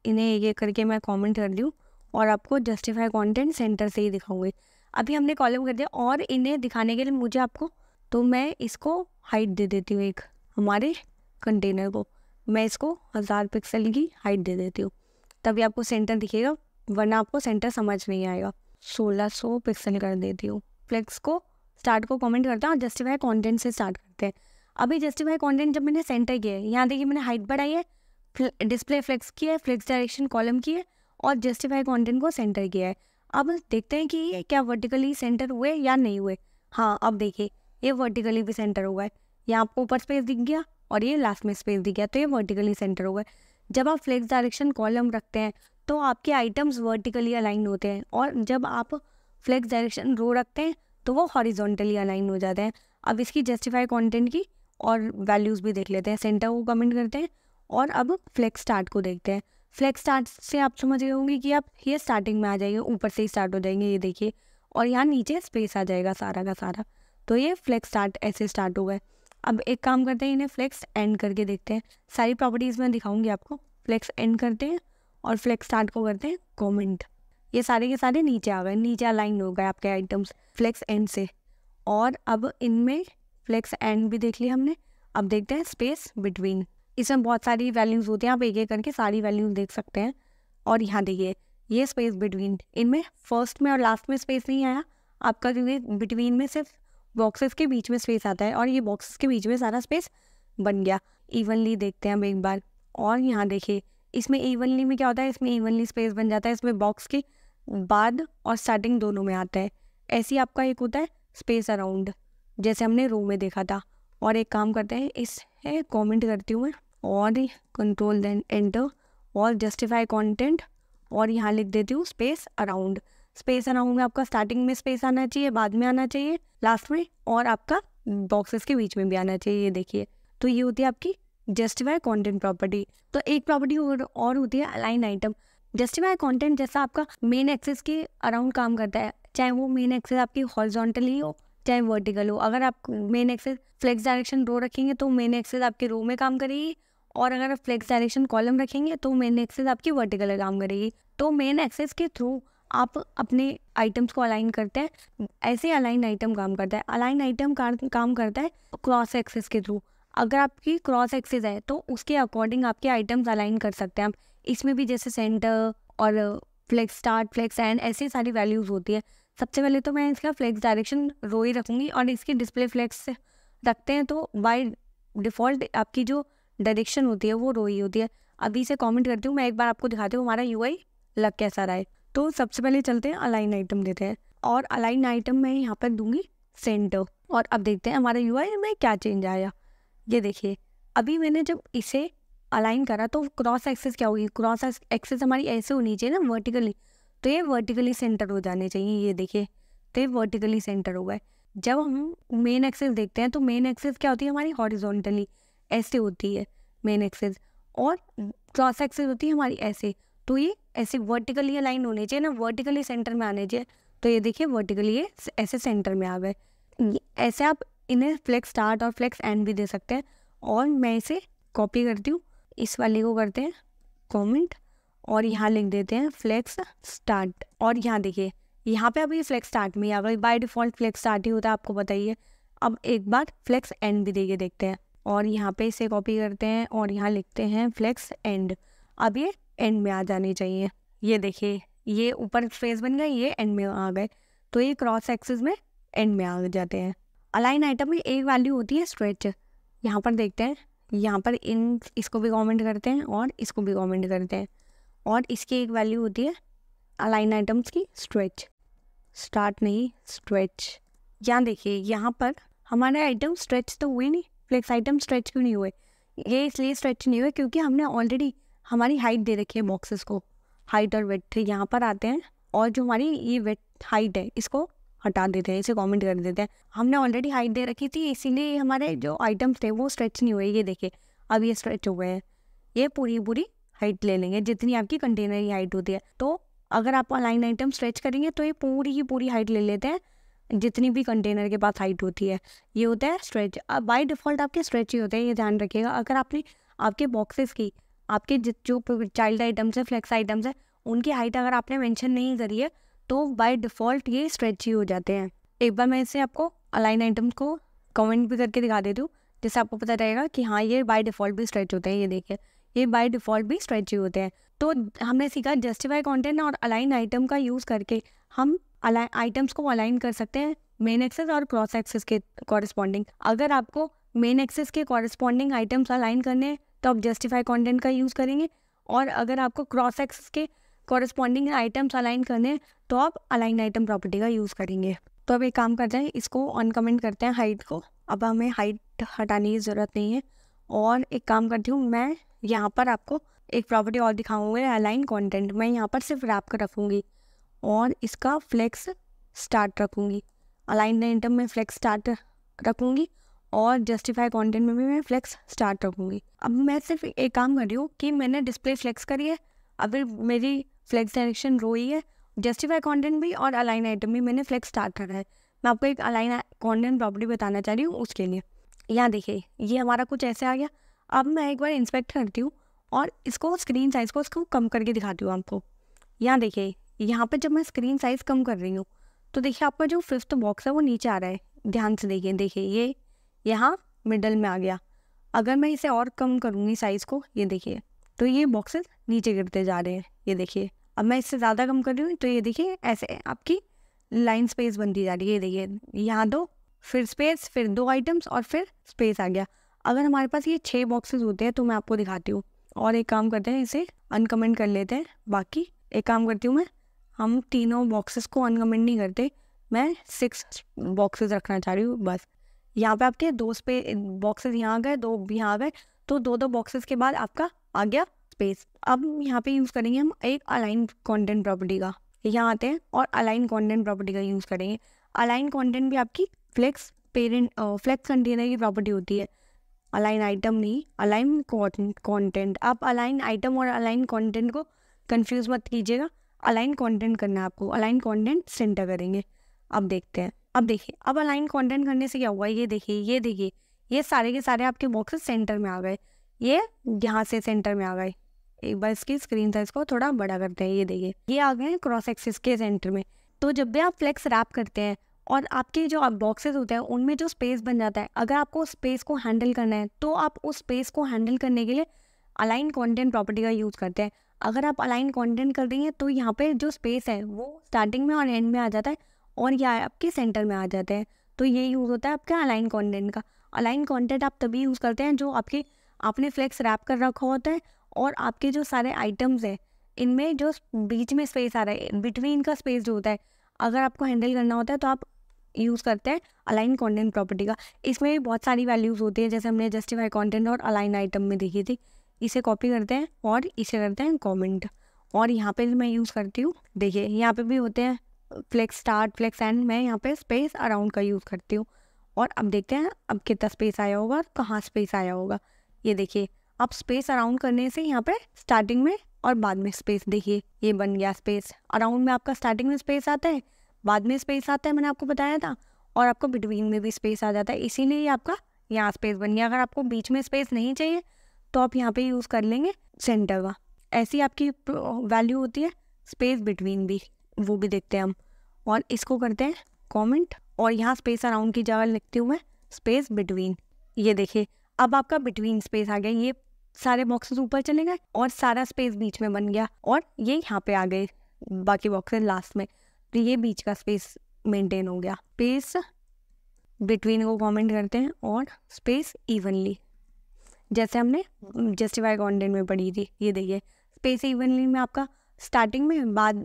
Speaker 1: इन्हें एक एक करके मैं कॉमेंट कर दूँ और आपको जस्टिफाई कॉन्टेंट सेंटर से ही दिखाऊंगे अभी हमने कॉलम कर दिया और इन्हें दिखाने के लिए मुझे आपको तो मैं इसको हाइट दे देती हूँ एक हमारे कंटेनर को मैं इसको हज़ार पिक्सल की हाइट दे देती हूँ तभी आपको सेंटर दिखेगा वरना आपको सेंटर समझ नहीं आएगा 1600 सो पिक्सल कर देती हूँ फ्लेक्स को स्टार्ट को कमेंट करते हैं और जस्टिफाई कॉन्टेंट से स्टार्ट करते हैं अभी जस्टिफाई कॉन्टेंट जब मैंने सेंटर किया है यहाँ देखिए मैंने हाइट बढ़ाई है डिस्प्ले फ्लेक्स किया है फ्लेक्स डायरेक्शन कॉलम की है और जस्टिफाई कॉन्टेंट को सेंटर किया है अब देखते हैं कि क्या वर्टिकली सेंटर हुए या नहीं हुए हाँ अब देखिए ये वर्टिकली भी सेंटर हुआ है यहाँ आपको ऊपर स्पेस दिख गया और ये लास्ट में स्पेस दिख गया तो ये वर्टिकली सेंटर हुआ है जब आप फ्लेक्स डायरेक्शन कॉलम रखते हैं तो आपके आइटम्स वर्टिकली अलाइन होते हैं और जब आप फ्लेक्स डायरेक्शन रो रखते हैं तो वो हॉरिजॉन्टली अलाइन हो जाते हैं अब इसकी जस्टिफाई कंटेंट की और वैल्यूज़ भी देख लेते हैं सेंटर को कमेंट करते हैं और अब फ्लेक्स स्टार्ट को देखते हैं फ्लेक्स स्टार्ट से आप समझ गए होंगे कि आप ये स्टार्टिंग में आ जाएंगे ऊपर से ही स्टार्ट हो जाएंगे ये देखिए और यहाँ नीचे स्पेस आ जाएगा सारा का सारा तो ये फ्लेक्स स्टार्ट ऐसे स्टार्ट हो गए अब एक काम करते हैं इन्हें फ्लेक्स एंड करके देखते हैं सारी प्रॉपर्टीज़ में दिखाऊंगी आपको फ्लेक्स एंड करते हैं और फ्लेक्स स्टार्ट को करते हैं कमेंट ये सारे के सारे नीचे आ गए नीचे अलाइन हो गए आपके आइटम्स फ्लेक्स एंड से और अब इनमें फ्लेक्स एंड भी देख लिया हमने अब देखते हैं स्पेस बिटवीन इसमें बहुत सारी वैल्यूज़ होती हैं आप एक एक करके सारी वैल्यूज़ देख सकते हैं और यहाँ देखिए ये स्पेस बिटवीन इनमें फर्स्ट में और लास्ट में स्पेस नहीं आया आपका क्योंकि बिटवीन में सिर्फ बॉक्सेस के बीच में स्पेस आता है और ये बॉक्सेस के बीच में सारा स्पेस बन गया इवनली देखते हैं हम एक बार और यहाँ देखिए इसमें इवनली में क्या होता है इसमें इवनली स्पेस बन जाता है इसमें बॉक्स के बाद और स्टार्टिंग दोनों में आता है ऐसे आपका एक होता है स्पेस अराउंड जैसे हमने रो में देखा था और एक काम करते हैं इस है कॉमेंट करती हूँ मैं और कंट्रोल देन एंटर और जस्टिफाई कॉन्टेंट और यहाँ लिख देती हूँ स्पेस अराउंड स्पेस अराउंड में आपका स्टार्टिंग में स्पेस आना चाहिए बाद में आना चाहिए लास्ट में और आपका बॉक्सेस के बीच में भी आना चाहिए ये देखिए तो ये होती है आपकी जस्टिफाई कॉन्टेंट प्रॉपर्टी तो एक प्रॉपर्टी और, और होती है अलाइन आइटम जस्टिफाई कॉन्टेंट जैसा आपका मेन एक्सेस के अराउंड काम करता है चाहे वो मेन एक्सेस आपकी हॉर्जोंटली हो चाहे वर्टिकल हो अगर आप main axis flex direction row रखेंगे तो मेन एक्सेस आपके रो में काम करेगी और अगर आप फ्लेक्स डायरेक्शन कॉलम रखेंगे तो मेन एक्सेस आपकी वर्टिकल काम करेगी तो मेन एक्सेस के थ्रू आप अपने आइटम्स को अलाइन करते हैं ऐसे अलाइन आइटम काम करता है अलाइन आइटम काम करता है क्रॉस एक्सेस के थ्रू अगर आपकी क्रॉस एक्सेस है तो उसके अकॉर्डिंग आपके आइटम्स अलाइन कर सकते हैं आप इसमें भी जैसे सेंटर और फ्लेक्स स्टार्ट फ्लेक्स एंड ऐसी सारी वैल्यूज़ होती है सबसे पहले तो मैं इसका फ्लेक्स डायरेक्शन रो ही रखूँगी और इसकी डिस्प्ले फ्लेक्स रखते हैं तो बाई डिफ़ॉल्ट आपकी जो डायरेक्शन होती है वो रो ही होती है अभी से कॉमेंट करती हूँ मैं एक बार आपको दिखाती हूँ हमारा यू लग कैसा रहा है तो सबसे पहले चलते हैं अलाइन आइटम देते हैं और अलाइन आइटम मैं यहाँ पर दूंगी सेंटर और अब देखते हैं हमारा यू में क्या चेंज आया ये देखिए अभी मैंने जब इसे अलाइन करा तो क्रॉस एक्सेस क्या होगी क्रॉस एक्सेस हमारी ऐसे होनी चाहिए ना वर्टिकली तो ये वर्टिकली सेंटर हो जाने चाहिए ये देखिए तो ये वर्टिकली सेंटर हो गए जब हम मेन एक्सेस देखते हैं तो मेन एक्सेस क्या होती है हमारी हॉरिजॉन्टली ऐसे होती है मेन एक्सेस और क्रॉस एक्सेस होती है हमारी ऐसे तो ये ऐसे वर्टिकली अलाइन होने चाहिए ना वर्टिकली सेंटर में आने चाहिए तो ये देखिए वर्टिकली ये ऐसे सेंटर में आ गए ऐसे आप इन्हें फ्लेक्स स्टार्ट और फ्लेक्स एंड भी दे सकते हैं और मैं इसे कॉपी करती हूँ इस वाले को करते हैं कमेंट और यहाँ लिख देते हैं फ्लेक्स स्टार्ट और यहाँ देखिए यहाँ पे अभी फ्लेक्स स्टार्ट में आ बाय डिफ़ॉल्ट फ्लेक्स स्टार्ट ही होता है आपको बताइए अब एक बार फ्लेक्स एंड भी देखिए देखते हैं और यहाँ पे इसे कॉपी करते हैं और यहाँ लिखते हैं फ्लेक्स एंड अब ये एंड में आ जानी चाहिए ये देखिए ये ऊपर फेस बन गए ये एंड में आ गए तो ये क्रॉस एक्सेस में एंड में आ जाते हैं अलाइन आइटम में एक वैल्यू होती है स्ट्रेच यहाँ पर देखते हैं यहाँ पर इन इसको भी कॉमेंट करते हैं और इसको भी कॉमेंट करते हैं और इसकी एक वैल्यू होती है अलाइन आइटम्स की स्ट्रेच स्टार्ट नहीं स्ट्रेच यहाँ देखिए यहाँ पर हमारे आइटम स्ट्रेच तो हुए नहीं फ्लेक्स आइटम स्ट्रेच क्यों नहीं हुए ये इसलिए स्ट्रेच नहीं हुए क्योंकि हमने ऑलरेडी हमारी हाइट दे रखी है बॉक्सेस को हाइट और वेट यहाँ पर आते हैं और जो हमारी ये वेट हाइट है इसको हटा देते हैं इसे कमेंट कर देते हैं हमने ऑलरेडी हाइट दे रखी थी इसीलिए हमारे जो आइटम्स थे वो स्ट्रेच नहीं हुए ये देखिए अब ये स्ट्रेच हो गए हैं ये पूरी पूरी हाइट ले लेंगे जितनी आपकी कंटेनर की हाइट होती है तो अगर आप ऑनलाइन आइटम स्ट्रेच करेंगे तो ये पूरी ही पूरी हाइट ले लेते हैं जितनी भी कंटेनर के पास हाइट होती है ये होता है स्ट्रेच अब बाई डिफ़ॉल्ट आपके स्ट्रेच ही होते हैं ये ध्यान रखिएगा अगर आपने आपके बॉक्सेस की आपके जो चाइल्ड आइटम्स हैं फ्लेक्स आइटम्स है उनकी हाइट अगर आपने मेंशन नहीं करी है तो बाय डिफ़ॉल्ट ये स्ट्रेच ही हो जाते हैं एक बार मैं इसे आपको अलाइन आइटम को कमेंट भी करके दिखा देती हूँ जिससे आपको पता रहेगा कि हाँ ये बाय डिफ़ॉल्ट भी स्ट्रेच होते हैं ये देखिए ये बाय डिफ़ॉल्ट भी स्ट्रेच ही होते हैं तो हमने सीखा जस्टिफाई कॉन्टेंट और अलाइन आइटम का यूज़ करके हम आइटम्स को अलाइन कर सकते हैं मेन एक्सेस और क्रॉस एक्सेस के कॉरस्पॉन्डिंग अगर आपको मेन एक्सेस के कॉरस्पॉन्डिंग आइटम्स अलाइन करने हैं तो आप जस्टिफाई कॉन्टेंट का यूज़ करेंगे और अगर आपको क्रॉस एक्सेस के कॉरेस्पॉन्डिंग आइटम्स अलाइन करने तो आप अलाइन आइटम प्रॉपर्टी का यूज़ करेंगे तो अब एक काम करते हैं इसको अनकमेंट करते हैं हाइट को अब हमें हाइट हटाने की ज़रूरत नहीं है और एक काम करती हूँ मैं यहाँ पर आपको एक प्रॉपर्टी और दिखाऊंगी अलाइन कंटेंट मैं यहाँ पर सिर्फ रैप कर रखूँगी और इसका फ्लेक्स स्टार्ट रखूँगी अलाइन आइटम में फ्लेक्स स्टार्ट रखूँगी और जस्टिफाई कंटेंट में भी मैं फ्लेक्स स्टार्ट रखूँगी अब मैं सिर्फ एक काम कर रही हूँ कि मैंने डिस्प्ले फ्लेक्स करी है अभी मेरी फ्लेक्स डायरेक्शन रो ही है जस्टिफाई कॉन्टेंट भी और अलाइन आइटम भी मैंने फ्लेक्स स्टार्ट करा है मैं आपको एक अलाइन कॉन्टेंट प्रॉपर्टी बताना चाह रही हूँ उसके लिए यहाँ देखिए ये हमारा कुछ ऐसे आ गया अब मैं एक बार इंस्पेक्ट करती हूँ और इसको स्क्रीन साइज़ को इसको कम करके दिखाती हूँ आपको यहाँ देखिए यहाँ पर जब मैं स्क्रीन साइज़ कम कर रही हूँ तो देखिए आपका जो फिफ्थ बॉक्स है वो नीचे आ रहा है ध्यान से देखिए देखिए ये यहाँ मिडल में आ गया अगर मैं इसे और कम करूँगी साइज़ को ये देखिए तो ये बॉक्सेस नीचे गिरते जा रहे हैं ये देखिए अब मैं इससे ज़्यादा कम कर रही हूँ तो ये देखिए ऐसे आपकी लाइन स्पेस बनती जा रही है ये देखिए यहाँ दो फिर स्पेस फिर दो आइटम्स और फिर स्पेस आ गया अगर हमारे पास ये छः बॉक्सेस होते हैं तो मैं आपको दिखाती हूँ और एक काम करते हैं इसे अनकमेंट कर लेते हैं बाकी एक काम करती हूँ मैं हम तीनों बॉक्सेस को अनकमेंट नहीं करते मैं सिक्स बॉक्सेस रखना चाह रही हूँ बस यहाँ पे आपके दो स्पे बॉक्सेस यहाँ आ गए दो यहाँ आ गए तो दो दो बॉक्सेस के बाद आपका आ गया स्पेस अब यहाँ पे यूज़ करेंगे हम एक अलाइन कंटेंट प्रॉपर्टी का यहाँ आते हैं और अलाइन कंटेंट प्रॉपर्टी का यूज़ करेंगे अलाइन कंटेंट भी आपकी फ्लेक्स पेरेंट फ्लेक्स कंटेनर की प्रॉपर्टी होती है अलाइन आइटम नहीं अलाइन कंटेंट आप अलाइन आइटम और अलाइन कंटेंट को कंफ्यूज मत कीजिएगा अलाइन कंटेंट करना है आपको अलाइन कंटेंट सेंटर करेंगे अब देखते हैं अब देखिए अब अलाइन कंटेंट करने से क्या हुआ ये देखिए ये देखिए ये सारे के सारे आपके बॉक्सेस सेंटर में आ गए ये यहाँ से सेंटर में आ गए एक बार इसकी स्क्रीन साइज को थोड़ा बड़ा करते हैं ये देखिए ये आ गए हैं क्रॉस एक्सिस के सेंटर में तो जब भी आप फ्लेक्स रैप करते हैं और आपके जो आप बॉक्सेस होते हैं उनमें जो स्पेस बन जाता है अगर आपको स्पेस को हैंडल करना है तो आप उस स्पेस को हैंडल करने के लिए अलाइन कंटेंट प्रॉपर्टी का यूज़ करते हैं अगर आप अलाइन कंटेंट कर देंगे तो यहाँ पे जो स्पेस है वो स्टार्टिंग में और एंड में आ जाता है और यह आपके सेंटर में आ जाते हैं तो ये यूज़ होता है आपका अलाइन कॉन्टेंट का अलाइन कॉन्टेंट आप तभी यूज़ करते हैं जो आपके आपने फ्लेक्स रैप कर रखा होता है और आपके जो सारे आइटम्स हैं इनमें जो बीच में स्पेस आ रहा है बिटवीन का स्पेस जो होता है अगर आपको हैंडल करना होता है तो आप यूज़ करते हैं अलाइन कंटेंट प्रॉपर्टी का इसमें भी बहुत सारी वैल्यूज़ होती है जैसे हमने जस्टिफाई कंटेंट और अलाइन आइटम में देखी थी इसे कॉपी करते हैं और इसे करते हैं कमेंट और यहाँ पे मैं यूज़ करती हूँ देखिए यहाँ पे भी होते हैं फ्लेक्स स्टार्ट फ्लेक्स एंड मैं यहाँ पे स्पेस अराउंड का यूज़ करती हूँ और अब देखते हैं अब कितना स्पेस आया होगा और कहाँ स्पेस आया होगा ये देखिए आप स्पेस अराउंड करने से यहाँ पे स्टार्टिंग में और बाद में स्पेस देखिए ये बन गया स्पेस अराउंड में आपका स्टार्टिंग में स्पेस आता है बाद में स्पेस आता है मैंने आपको बताया था और आपको बिटवीन में भी स्पेस आ जाता है इसीलिए आपका यहाँ स्पेस बन गया अगर आपको बीच में स्पेस नहीं चाहिए तो आप यहाँ पे यूज़ कर लेंगे सेंटर का ऐसी आपकी वैल्यू होती है स्पेस बिटवीन भी वो भी देखते हैं हम और इसको करते हैं कॉमेंट और यहाँ स्पेस अराउंड की जगह लिखती हूँ मैं स्पेस बिटवीन ये देखिए अब आपका बिटवीन स्पेस आ गया ये सारे बॉक्सेस ऊपर चले गए और सारा स्पेस बीच में बन गया और ये यहाँ पे आ गए बाकी बॉक्सेस लास्ट में तो ये बीच का स्पेस मेंटेन हो गया स्पेस बिटवीन को कमेंट करते हैं और स्पेस इवनली जैसे हमने जस्टिफाई कॉन्टेंट में पढ़ी थी ये देखिए स्पेस इवनली में आपका स्टार्टिंग में बाद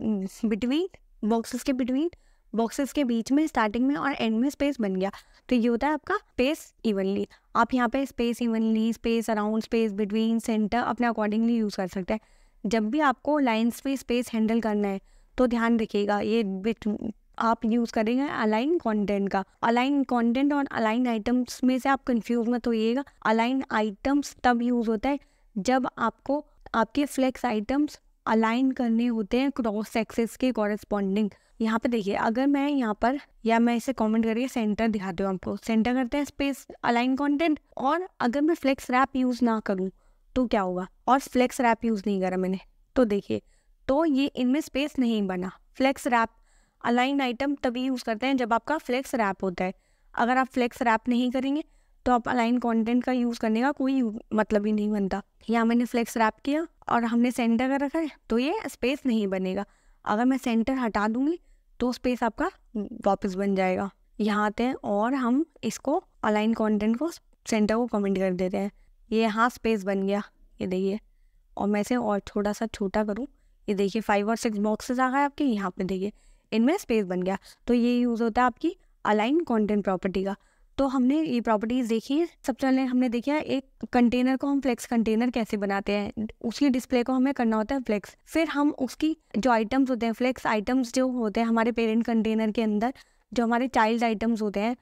Speaker 1: बिटवीन बॉक्सेस के बिटवीन बॉक्सेस के बीच में स्टार्टिंग में और एंड में स्पेस बन गया तो ये होता है आपका स्पेस इवनली आप यहाँ पे space evenly space around space between center अपने अकॉर्डिंगली यूज़ कर सकते हैं जब भी आपको लाइन्स पे स्पेस हैंडल करना है तो ध्यान रखिएगा ये आप यूज़ करेंगे अलाइन कंटेंट का अलाइन कंटेंट और अलाइन आइटम्स में से आप कंफ्यूज मत होइएगा अलाइन आइटम्स तब यूज़ होता है जब आपको आपके फ्लेक्स आइटम्स अलाइन करने होते हैं क्रॉस एक्सेस के कॉरेस्पॉन्डिंग यहाँ पे देखिए अगर मैं यहाँ पर या मैं इसे कमेंट करिए सेंटर दिखाते हूँ आपको सेंटर करते हैं स्पेस अलाइन कंटेंट और अगर मैं फ्लेक्स रैप यूज़ ना करूँ तो क्या होगा और फ्लेक्स रैप यूज़ नहीं करा मैंने तो देखिए तो ये इनमें स्पेस नहीं बना फ्लेक्स रैप अलाइन आइटम तभी यूज़ करते हैं जब आपका फ्लेक्स रैप होता है अगर आप फ्लेक्स रैप नहीं करेंगे तो आप अलाइन कॉन्टेंट का यूज़ करने का कोई मतलब ही नहीं बनता यहाँ मैंने फ्लेक्स रैप किया और हमने सेंटर का रखा है तो ये स्पेस नहीं बनेगा अगर मैं सेंटर हटा दूँगी तो स्पेस आपका वापस बन जाएगा यहाँ आते हैं और हम इसको अलाइन कंटेंट को सेंटर को कमेंट कर देते हैं ये यहाँ स्पेस बन गया ये देखिए और मैं इसे और थोड़ा सा छोटा करूँ ये देखिए फाइव और सिक्स बॉक्सेस आ गए आपके यहाँ पे देखिए इनमें स्पेस बन गया तो ये यूज़ होता है आपकी अलाइन कंटेंट प्रॉपर्टी का तो हमने ये प्रॉपर्टीज़ देखी सबसे पहले हमने देखा एक कंटेनर को हम फ्लेक्स कंटेनर कैसे बनाते हैं उसकी डिस्प्ले को हमें करना होता है फ्लेक्स फिर हम उसकी जो आइटम्स होते हैं फ्लेक्स आइटम्स जो होते हैं हमारे पेरेंट कंटेनर के अंदर जो हमारे चाइल्ड आइटम्स होते हैं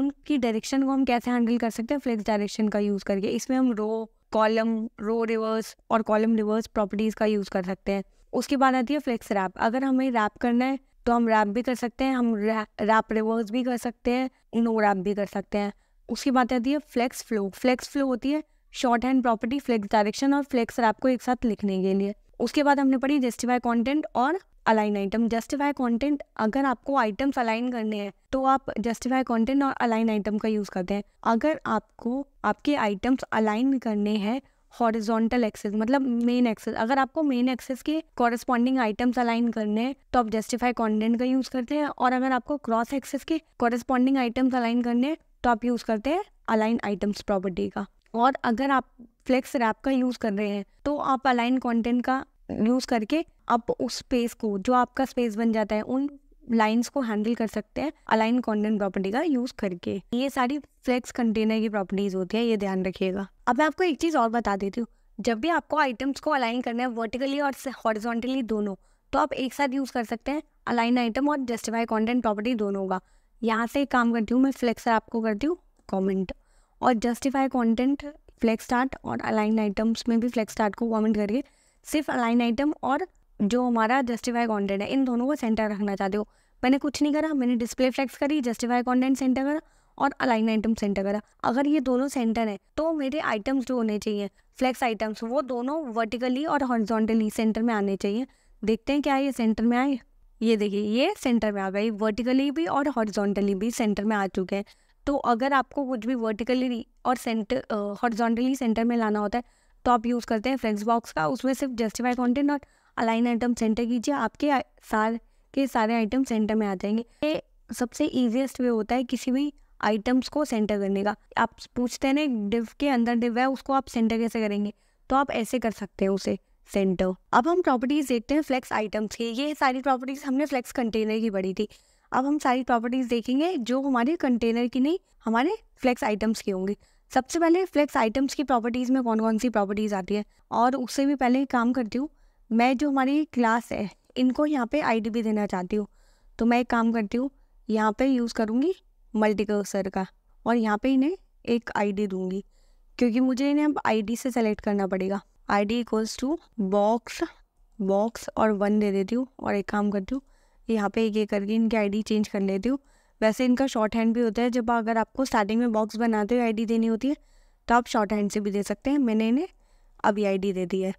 Speaker 1: उनकी डायरेक्शन को हम कैसे हैंडल कर सकते हैं फ्लेक्स डायरेक्शन का यूज़ करके इसमें हम रो कॉलम रो रिवर्स और कॉलम रिवर्स प्रॉपर्टीज़ का यूज़ कर सकते हैं उसके बाद आती है फ्लेक्स रैप अगर हमें रैप करना है तो हम रैप भी कर सकते हैं हम रैप रिवर्स भी कर सकते हैं नो रैप भी कर सकते हैं उसकी बात आती है फ्लेक्स फ्लो फ्लेक्स फ्लो होती है shorthand property flex direction और फ्लेक्स रैप को एक साथ लिखने के लिए उसके बाद हमने पढ़ी जस्टिफाई कॉन्टेंट और अलाइन आइटम जस्टिफाई कॉन्टेंट अगर आपको आइटम्स अलाइन करने हैं तो आप जस्टिफाई कॉन्टेंट और अलाइन आइटम का यूज़ करते हैं अगर आपको आपके आइटम्स अलाइन करने हैं हॉरिजॉन्टल एक्सेस मतलब मेन एक्सेस अगर आपको मेन एक्सेस के कॉरेस्पॉन्डिंग आइटम्स अलाइन करने हैं तो आप जस्टिफाई कॉन्टेंट का यूज़ करते हैं और अगर आपको क्रॉस एक्सेस के कॉरेस्पॉन्डिंग आइटम्स अलाइन करने हैं तो आप यूज़ करते हैं अलाइन आइटम्स प्रॉपर्टी का और अगर आप फ्लेक्स रैप का यूज़ कर रहे हैं तो आप अलाइन कॉन्टेंट का यूज़ करके आप उस स्पेस को जो आपका स्पेस बन जाता है उन लाइंस को हैंडल कर सकते हैं अलाइन कॉन्टेंट प्रॉपर्टी का यूज करके ये सारी फ्लेक्स कंटेनर की प्रॉपर्टीज होती है ये ध्यान रखिएगा अब मैं आपको एक चीज़ और बता देती हूँ जब भी आपको आइटम्स को अलाइन करना है वर्टिकली और हॉरिजॉन्टली दोनों तो आप एक साथ यूज़ कर सकते हैं अलाइन आइटम और जस्टिफाई कॉन्टेंट प्रॉपर्टी दोनों का यहाँ से काम करती हूँ मैं फ्लेक्सर आपको करती हूँ कॉमेंट और जस्टिफाई कॉन्टेंट फ्लेक्स स्टार्ट और अलाइन आइटम्स में भी फ्लेक्स स्टार्ट को कॉमेंट करके सिर्फ अलाइन आइटम और जो हमारा जस्टिफाई कॉन्टेंट है इन दोनों को सेंटर रखना चाहते हो मैंने कुछ नहीं करा मैंने डिस्प्ले फ्लेक्स करी जस्टिफाई कॉन्टेंट सेंटर करा और अलाइन आइटम सेंटर करा अगर ये दोनों सेंटर हैं तो मेरे आइटम्स जो होने चाहिए फ्लेक्स आइटम्स वो दोनों वर्टिकली और हॉरिजॉन्टली सेंटर में आने चाहिए देखते हैं क्या ये सेंटर में आए ये देखिए ये सेंटर में आ गई वर्टिकली भी और हॉरिजॉन्टली भी सेंटर में आ चुके हैं तो अगर आपको कुछ भी वर्टिकली और सेंटर हॉरिजॉन्टली सेंटर में लाना होता है तो आप यूज़ करते हैं फ्लेक्स बॉक्स का उसमें सिर्फ जस्टिफाई कॉन्टेंट और अलाइन आइटम सेंटर कीजिए आपके सार के सारे आइटम सेंटर में आ जाएंगे ये सबसे ईजिएस्ट वे होता है किसी भी आइटम्स को सेंटर करने का आप पूछते हैं ना डिव के अंदर डिव है उसको आप सेंटर कैसे करेंगे तो आप ऐसे कर सकते हैं उसे सेंटर अब हम प्रॉपर्टीज़ देखते हैं फ्लेक्स आइटम्स की ये सारी प्रॉपर्टीज़ हमने फ्लेक्स कंटेनर की पढ़ी थी अब हम सारी प्रॉपर्टीज़ देखेंगे जो हमारे कंटेनर की नहीं हमारे फ्लेक्स आइटम्स की होंगी सबसे पहले फ्लेक्स आइटम्स की प्रॉपर्टीज़ में कौन कौन सी प्रॉपर्टीज़ आती है और उससे भी पहले काम करती हूँ मैं जो हमारी क्लास है इनको यहाँ पे भी देना चाहती हूँ तो मैं एक काम करती हूँ यहाँ पे यूज़ करूँगी मल्टी कर्सर का और यहाँ पे इन्हें एक आईडी दूँगी क्योंकि मुझे इन्हें अब आईडी से सेलेक्ट करना पड़ेगा I D equals to box box और वन दे देती हूँ और एक काम करती हूँ यहाँ पे एक एक करके इनकी आईडी चेंज कर लेती हूँ वैसे इनका शॉर्ट हैंड भी होता है जब अगर आपको स्टार्टिंग में बॉक्स बनाते हुए आई देनी होती है तो आप शॉर्ट हैंड से भी दे सकते हैं मैंने इन्हें अभी आई दे दी है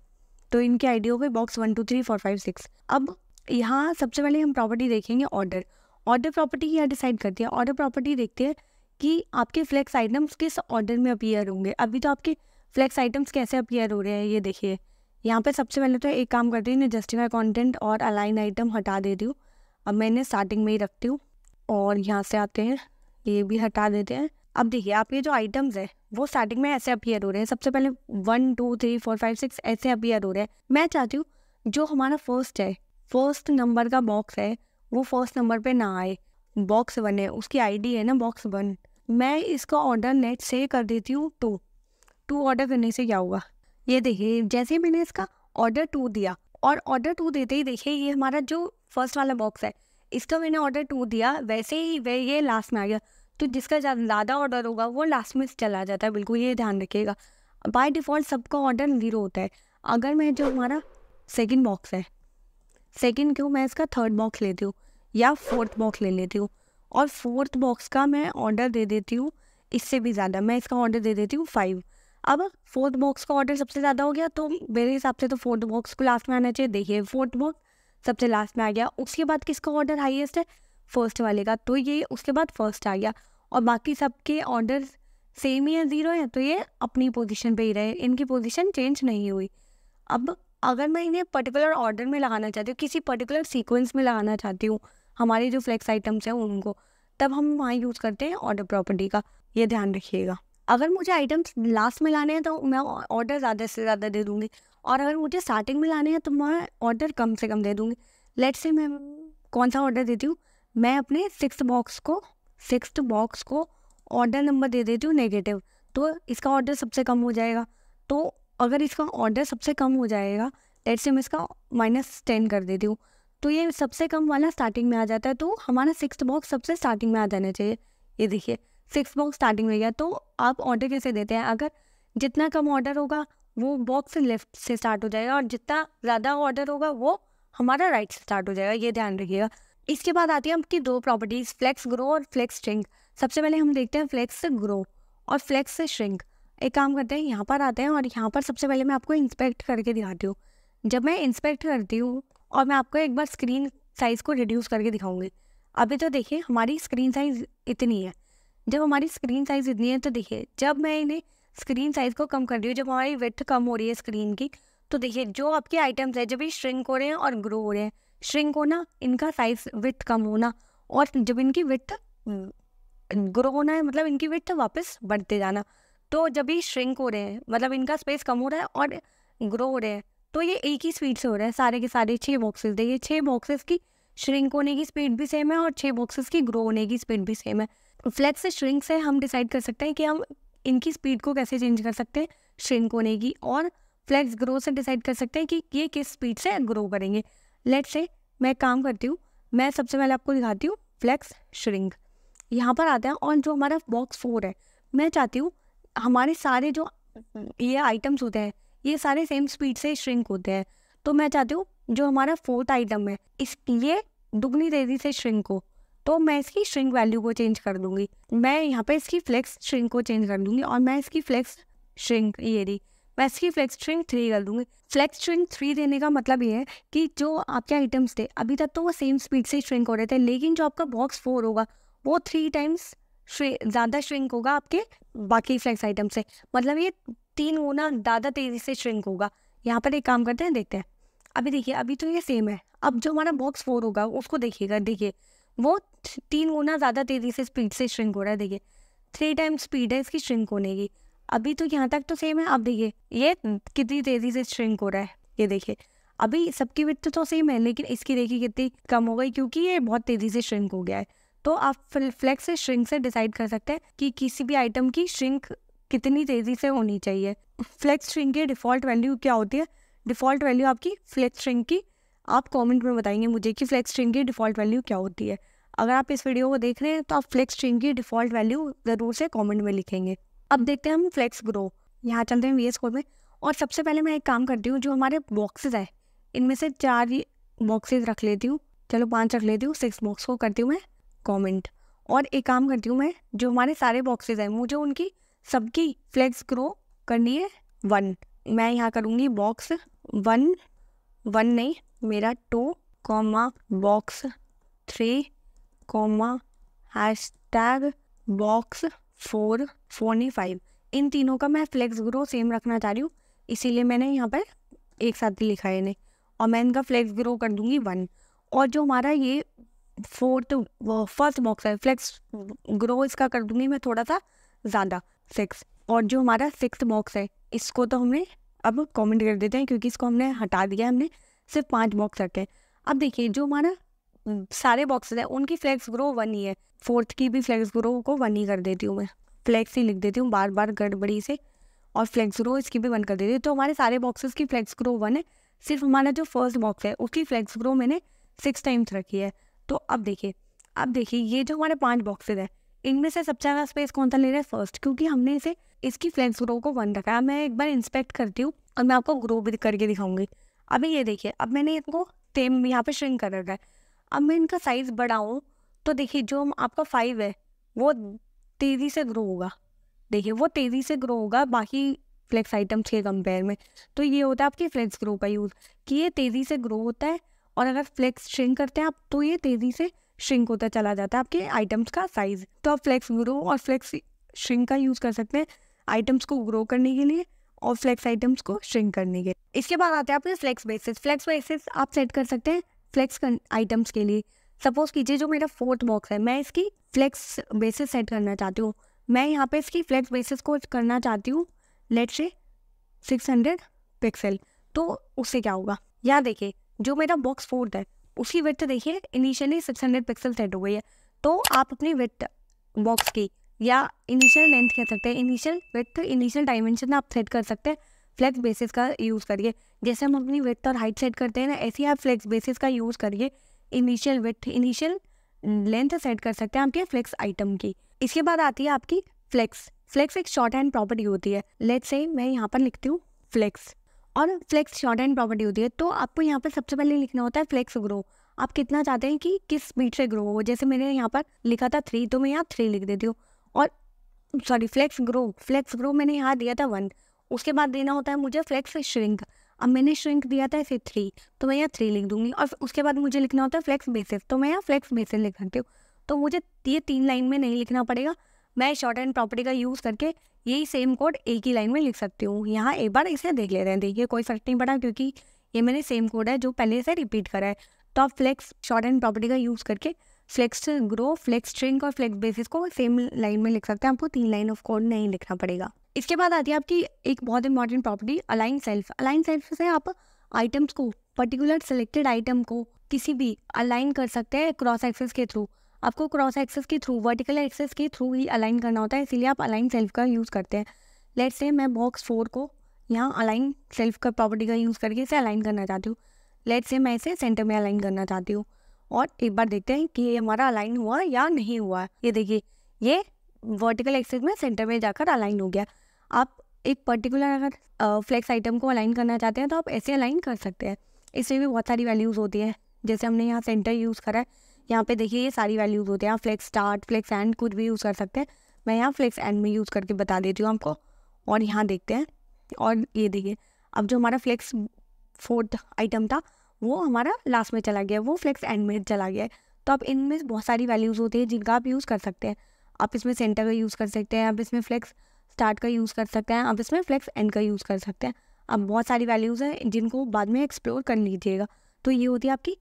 Speaker 1: तो इनके आईडी हो गए box one two three four five six अब यहाँ सबसे पहले हम प्रॉपर्टी देखेंगे ऑर्डर ऑर्डर प्रॉपर्टी यहाँ डिसाइड करती है ऑर्डर प्रॉपर्टी देखते हैं कि आपके फ्लैक्स आइटम्स किस ऑर्डर में अपीयर होंगे अभी तो आपके फ्लैक्स आइटम्स कैसे अपीयर हो रहे हैं ये देखिए यहाँ पे सबसे पहले तो एक काम करती हूँ इन्हें जस्टिफाई कंटेंट और अलाइन आइटम हटा देती हूँ अब मैंने स्टार्टिंग में ही रखती हूँ और यहाँ से आते हैं ये भी हटा देते हैं अब देखिए आप ये जो आइटम्स हैं वो स्टार्टिंग में ऐसे अपीयर हो रहे हैं सबसे पहले one two three four five six ऐसे अपीयर हो रहे हैं मैं चाहती हूँ जो हमारा फर्स्ट है फर्स्ट नंबर का बॉक्स है वो फर्स्ट नंबर पे ना आए बॉक्स वन है उसकी आईडी है ना बॉक्स वन मैं इसका ऑर्डर नेट से कर देती हूँ टू टू ऑर्डर करने से क्या हुआ ये देखिए जैसे ही मैंने इसका ऑर्डर टू दिया और ऑर्डर टू देते ही देखिए ये हमारा जो फर्स्ट वाला बॉक्स है इसका मैंने ऑर्डर टू दिया वैसे ही वे ये लास्ट में आ गया तो जिसका ज़्यादा ऑर्डर होगा वो लास्ट में चला जाता है बिल्कुल ये ध्यान रखिएगा बाय डिफ़ॉल्ट सबका ऑर्डर ज़ीरो होता है अगर मैं जो हमारा सेकंड बॉक्स है सेकंड क्यों मैं इसका थर्ड बॉक्स लेती हूँ या फोर्थ बॉक्स ले लेती हूँ और फोर्थ बॉक्स का मैं ऑर्डर दे देती हूँ इससे भी ज़्यादा मैं इसका ऑर्डर दे देती हूँ फाइव अब फोर्थ बॉक्स का ऑर्डर सबसे ज़्यादा हो गया तो मेरे हिसाब से तो फोर्थ बॉक्स को लास्ट में आना चाहिए देखिए फोर्थ बॉक्स सबसे लास्ट में आ गया उसके बाद किसका ऑर्डर हाईएस्ट है फर्स्ट वाले का तो ये उसके बाद फर्स्ट आ गया और बाकी सबके ऑर्डर सेम ही है ज़ीरो है तो ये अपनी पोजीशन पे ही रहे इनकी पोजीशन चेंज नहीं हुई अब अगर मैं इन्हें पर्टिकुलर ऑर्डर में लगाना चाहती हूँ किसी पर्टिकुलर सीक्वेंस में लगाना चाहती हूँ हमारे जो फ्लेक्स आइटम्स हैं उनको तब हम वहाँ यूज़ करते हैं ऑर्डर प्रॉपर्टी का ये ध्यान रखिएगा अगर मुझे आइटम्स लास्ट में लाने हैं तो मैं ऑर्डर ज़्यादा से ज़्यादा दे दूँगी और अगर मुझे स्टार्टिंग में लाने हैं तो मैं ऑर्डर कम से कम दे दूँगी लेट से मैं कौन सा ऑर्डर देती हूँ मैं अपने सिक्स बॉक्स को सिक्स बॉक्स को ऑर्डर नंबर दे देती हूँ नेगेटिव तो इसका ऑर्डर सबसे कम हो जाएगा तो अगर इसका ऑर्डर सबसे कम हो जाएगा लेट से मैं इसका माइनस टेन कर देती हूँ तो ये सबसे कम वाला स्टार्टिंग में आ जाता है तो हमारा सिक्स बॉक्स सबसे स्टार्टिंग में आ जाना चाहिए ये देखिए सिक्स बॉक्स स्टार्टिंग में गया तो आप ऑर्डर कैसे देते हैं अगर जितना कम ऑर्डर होगा वो बॉक्स लेफ्ट से स्टार्ट हो जाएगा और जितना ज़्यादा ऑर्डर होगा वो हमारा राइट से स्टार्ट हो जाएगा ये ध्यान रखिएगा इसके बाद आती है आपकी दो प्रॉपर्टीज़ फ्लेक्स ग्रो और फ्लेक्स श्रिंक सबसे पहले हम देखते हैं फ्लेक्स से ग्रो और फ्लेक्स से श्रिंक एक काम करते हैं यहाँ पर आते हैं और यहाँ पर सबसे पहले मैं आपको इंस्पेक्ट करके दिखाती हूँ जब मैं इंस्पेक्ट करती हूँ और मैं आपको एक बार स्क्रीन साइज़ को रिड्यूस करके दिखाऊंगी अभी तो देखिए हमारी स्क्रीन साइज़ इतनी है जब हमारी स्क्रीन साइज़ इतनी है तो देखिए जब मैं इन्हें स्क्रीन साइज़ को कम कर रही हूँ जब हमारी वेथ कम हो रही है स्क्रीन की तो देखिए जो आपके आइटम्स है जब ये श्रिंक हो रहे हैं और ग्रो हो रहे हैं श्रिंक होना इनका साइज विथ कम होना और जब इनकी विथ ग्रो होना है मतलब इनकी विथ वापस बढ़ते जाना तो जब ये श्रिंक हो रहे हैं मतलब इनका स्पेस कम हो रहा है और ग्रो हो रहे हैं तो ये एक ही स्पीड से हो रहा है सारे के सारे छः बॉक्सेस ये छः बॉक्सेस की श्रिंक होने की स्पीड भी सेम है और छः बॉक्सेस की ग्रो होने की स्पीड भी सेम है फ्लैक्स से श्रिंक से हम डिसाइड कर सकते हैं कि हम इनकी स्पीड को कैसे चेंज कर सकते हैं श्रिंक होने की और फ्लैक्स ग्रो से डिसाइड कर सकते हैं कि ये किस स्पीड से ग्रो करेंगे लेट से मैं काम करती हूँ मैं सबसे पहले आपको दिखाती हूँ फ्लैक्स श्रिंक यहाँ पर आते हैं और जो हमारा बॉक्स फोर है मैं चाहती हूँ हमारे सारे जो हम्म, ये आइटम्स होते हैं ये सारे सेम स्पीड से श्रिंक होते हैं तो मैं चाहती हूँ जो हमारा फोर्थ आइटम है इस ये दुगनी तेजी से श्रिंक हो तो मैं इसकी श्रिंक वैल्यू को चेंज कर दूंगी मैं यहाँ पे इसकी फ्लेक्स श्रिंक को चेंज कर दूंगी और मैं इसकी फ्लेक्स श्रिंक ये रही मैं इसकी फ्लैक्स स्ट्रिंग थ्री कर दूंगी फ्लैक्स स्ट्रिंग थ्री देने का मतलब ये है कि जो आपके आइटम्स थे अभी तक तो वो सेम स्पीड से श्रिंक हो रहे थे लेकिन जो आपका बॉक्स फोर होगा वो थ्री टाइम्स ज़्यादा श्रिंक होगा आपके बाकी फ्लैक्स आइटम से मतलब ये तीन होना ज़्यादा तेज़ी से श्रिंक होगा यहाँ पर एक काम करते हैं देखते हैं अभी देखिए अभी तो ये सेम है अब जो हमारा बॉक्स फोर होगा उसको देखिएगा देखिए वो तीन गुना ज़्यादा तेज़ी से स्पीड से श्रिंक हो रहा है देखिए थ्री टाइम स्पीड है इसकी श्रिंक होने की अभी तो यहाँ तक तो सेम है अब देखिए ये कितनी तेज़ी से श्रिंक हो रहा है ये देखिए अभी सबकी वित्त तो सेम है लेकिन इसकी देखिए कितनी कम हो गई क्योंकि ये बहुत तेज़ी से श्रिंक हो गया है तो आप फ्लेक्स से श्रिंक से डिसाइड कर सकते हैं कि किसी भी आइटम की श्रिंक कितनी तेज़ी से होनी चाहिए फ्लेक्स श्रिंक की डिफ़ॉल्ट वैल्यू क्या होती है डिफ़ॉल्ट वैल्यू आपकी फ्लेक्स श्रिंक की आप कमेंट में बताएंगे मुझे कि फ्लेक्स स्ट्रिंग की डिफ़ॉल्ट वैल्यू क्या होती है अगर आप इस वीडियो को देख रहे हैं तो आप फ्लेक्स श्रिंक की डिफ़ॉल्ट वैल्यू ज़रूर से कमेंट में लिखेंगे अब देखते हैं हम फ्लेक्स ग्रो यहाँ चलते हैं वी कोड में और सबसे पहले मैं एक काम करती हूँ जो हमारे बॉक्सेस है इनमें से चार ही बॉक्सेज रख लेती हूँ चलो पाँच रख लेती हूँ सिक्स बॉक्स को करती हूँ मैं कमेंट और एक काम करती हूँ मैं जो हमारे सारे बॉक्सेज हैं मुझे उनकी सबकी फ्लेक्स ग्रो करनी है वन मैं यहाँ करूँगी बॉक्स वन वन नहीं मेरा two comma box three comma hash tag box four four नहीं फाइव इन तीनों का मैं फ्लेक्स ग्रो सेम रखना चाह रही हूँ इसीलिए मैंने यहाँ पर एक साथ ही लिखा है इन्हें और मैं इनका फ्लेक्स ग्रो कर दूँगी वन और जो हमारा ये फोर्थ फर्स्ट बॉक्स है फ्लेक्स ग्रो इसका कर दूँगी मैं थोड़ा सा ज़्यादा सिक्स और जो हमारा सिक्स बॉक्स है इसको तो हमने अब कमेंट कर देते हैं क्योंकि इसको हमने हटा दिया हमने सिर्फ पांच बॉक्स रखे हैं अब देखिए जो हमारा सारे बॉक्सेस हैं उनकी फ्लेक्स ग्रो वन ही है फोर्थ की भी फ्लैक्स ग्रो को वन ही कर देती हूँ मैं फ्लैक्स ही लिख देती हूँ बार बार गड़बड़ी से और फ्लैक्स ग्रो इसकी भी वन कर देती हूँ तो हमारे सारे बॉक्सेस की फ्लैक्स ग्रो वन है सिर्फ हमारा जो फर्स्ट बॉक्स है उसकी फ्लैक्स ग्रो मैंने सिक्स टाइम्स रखी है तो अब देखिए अब देखिए ये जो हमारे पाँच बॉक्सेज हैं इनमें से सबसे ज़्यादा स्पेस कौन सा ले रहा है फर्स्ट क्योंकि हमने इसे इसकी फ्लैक्स ग्रो को वन रखा है मैं एक बार इंस्पेक्ट करती हूँ और मैं आपको ग्रो भी करके दिखाऊंगी अभी ये देखिए अब मैंने इनको सेम यहाँ पे श्रिंक कर रखा है अब मैं इनका साइज़ बढ़ाऊँ तो देखिए जो आपका फाइव है वो तेज़ी से ग्रो होगा देखिए वो तेज़ी से ग्रो होगा बाकी फ्लेक्स आइटम्स के कंपेयर में तो ये होता है आपकी फ्लेक्स ग्रो का यूज़ कि ये तेज़ी से ग्रो होता है और अगर फ्लेक्स श्रिंक करते हैं आप तो ये तेज़ी से श्रिंक होता चला जाता है आपके आइटम्स का साइज़ तो आप फ्लेक्स ग्रो और फ्लेक्स श्रिंक का यूज़ कर सकते हैं आइटम्स को ग्रो करने के लिए और फ्लेक्स आइटम्स को श्रिंक करने के इसके बाद आते हैं आपके फ्लेक्स बेसिस फ्लेक्स बेसिस आप सेट कर सकते हैं फ्लेक्स आइटम्स के लिए सपोज कीजिए जो मेरा फोर्थ बॉक्स है मैं इसकी फ्लेक्स बेसिस सेट करना चाहती हूँ मैं यहाँ पे इसकी फ्लेक्स बेसिस को करना चाहती हूँ लेट से सिक्स हंड्रेड पिक्सल तो उससे क्या होगा यहाँ देखिए जो मेरा बॉक्स फोर्थ है उसकी विथ देखिए initially six hundred pixel set हो गई है तो आप अपनी विथ बॉक्स की या इनिशियल लेंथ कह सकते हैं इनिशियल विथ इनिशियल डायमेंशन आप सेट कर सकते हैं फ्लैक्स बेसिस का यूज़ करिए जैसे हम अपनी विथ और हाइट सेट करते हैं ना ऐसे ही आप फ्लैक्स बेसिस का यूज़ करिए initial width initial length set कर सकते हैं आपके फ्लेक्स आइटम की इसके बाद आती है आपकी फ्लेक्स फ्लेक्स एक शॉर्ट हैंड प्रॉपर्टी होती है लेट से मैं यहाँ पर लिखती हूँ फ्लेक्स और फ्लेक्स शॉर्ट हैंड प्रॉपर्टी होती है तो आपको यहाँ पर सबसे पहले लिखना होता है फ्लेक्स ग्रो आप कितना चाहते हैं कि किस स्पीड से ग्रो हो जैसे मैंने यहाँ पर लिखा था थ्री तो मैं यहाँ थ्री लिख देती हूँ और sorry flex grow flex grow मैंने यहाँ दिया था वन उसके बाद देना होता है मुझे फ्लेक्स श्रिंक अब मैंने श्रिंक दिया था इसे थ्री तो मैं यहाँ थ्री लिख दूंगी और उसके बाद मुझे लिखना होता है फ्लेक्स बेसिस तो मैं यहाँ फ्लेक्स बेसिस लिख सकती हूँ तो मुझे ये तीन लाइन में नहीं लिखना पड़ेगा मैं शॉर्ट एंड प्रॉपर्टी का यूज़ करके यही सेम कोड एक ही लाइन में लिख सकती हूँ यहाँ एक बार इसे देख लेते हैं देखिए कोई फर्क नहीं पड़ा क्योंकि ये मैंने सेम कोड है जो पहले से रिपीट करा है तो आप फ्लेक्स शॉर्ट एंड प्रॉपर्टी का यूज़ करके फ्लेक्स ग्रो फ्लेक्स स्ट्रिंग और फ्लेक्स बेसिस को सेम लाइन में लिख सकते हैं आपको तीन लाइन ऑफ कोड नहीं लिखना पड़ेगा इसके बाद आती है आपकी एक बहुत important property align self align self से आप आइटम्स को पर्टिकुलर सिलेक्टेड आइटम को किसी भी अलाइन कर सकते हैं क्रॉस एक्सेस के थ्रू आपको क्रॉस एक्सेस के थ्रू वर्टिकल एक्सेस के थ्रू ही अलाइन करना होता है इसीलिए आप अलाइन सेल्फ का यूज़ करते हैं लेट्स से मैं बॉक्स फोर को यहाँ अलाइन सेल्फ का प्रॉपर्टी का यूज़ करके इसे अलाइन करना चाहती हूँ लेट्स से मैं इसे सेंटर में अलाइन करना चाहती हूँ और एक बार देखते हैं कि ये हमारा अलाइन हुआ या नहीं हुआ ये देखिए ये वर्टिकल एक्सेस में सेंटर में जाकर अलाइन हो गया आप एक पर्टिकुलर अगर फ्लेक्स आइटम को अलाइन करना चाहते हैं तो आप ऐसे अलाइन कर सकते हैं इसमें भी बहुत सारी वैल्यूज़ होती है जैसे हमने यहाँ सेंटर यूज़ करा है यहाँ पे देखिए ये सारी वैल्यूज़ होती हैं आप फ्लेक्स स्टार्ट फ्लेक्स एंड कुछ भी यूज़ कर सकते हैं मैं यहाँ फ्लेक्स एंड में यूज़ करके बता देती हूँ आपको और यहाँ देखते हैं और ये देखिए अब जो हमारा फ्लेक्स फोर्थ आइटम था वो हमारा लास्ट में चला गया वो फ्लेक्स एंड में चला गया तो आप इनमें बहुत सारी वैल्यूज़ होती है जिनका आप यूज़ कर सकते हैं आप इसमें सेंटर का यूज़ कर सकते हैं आप इसमें फ्लेक्स स्टार्ट का यूज़ कर सकते हैं आप इसमें फ्लेक्स एंड का यूज़ कर सकते हैं अब बहुत सारी वैल्यूज़ हैं जिनको बाद में एक्सप्लोर कर लीजिएगा तो ये होती है आपकी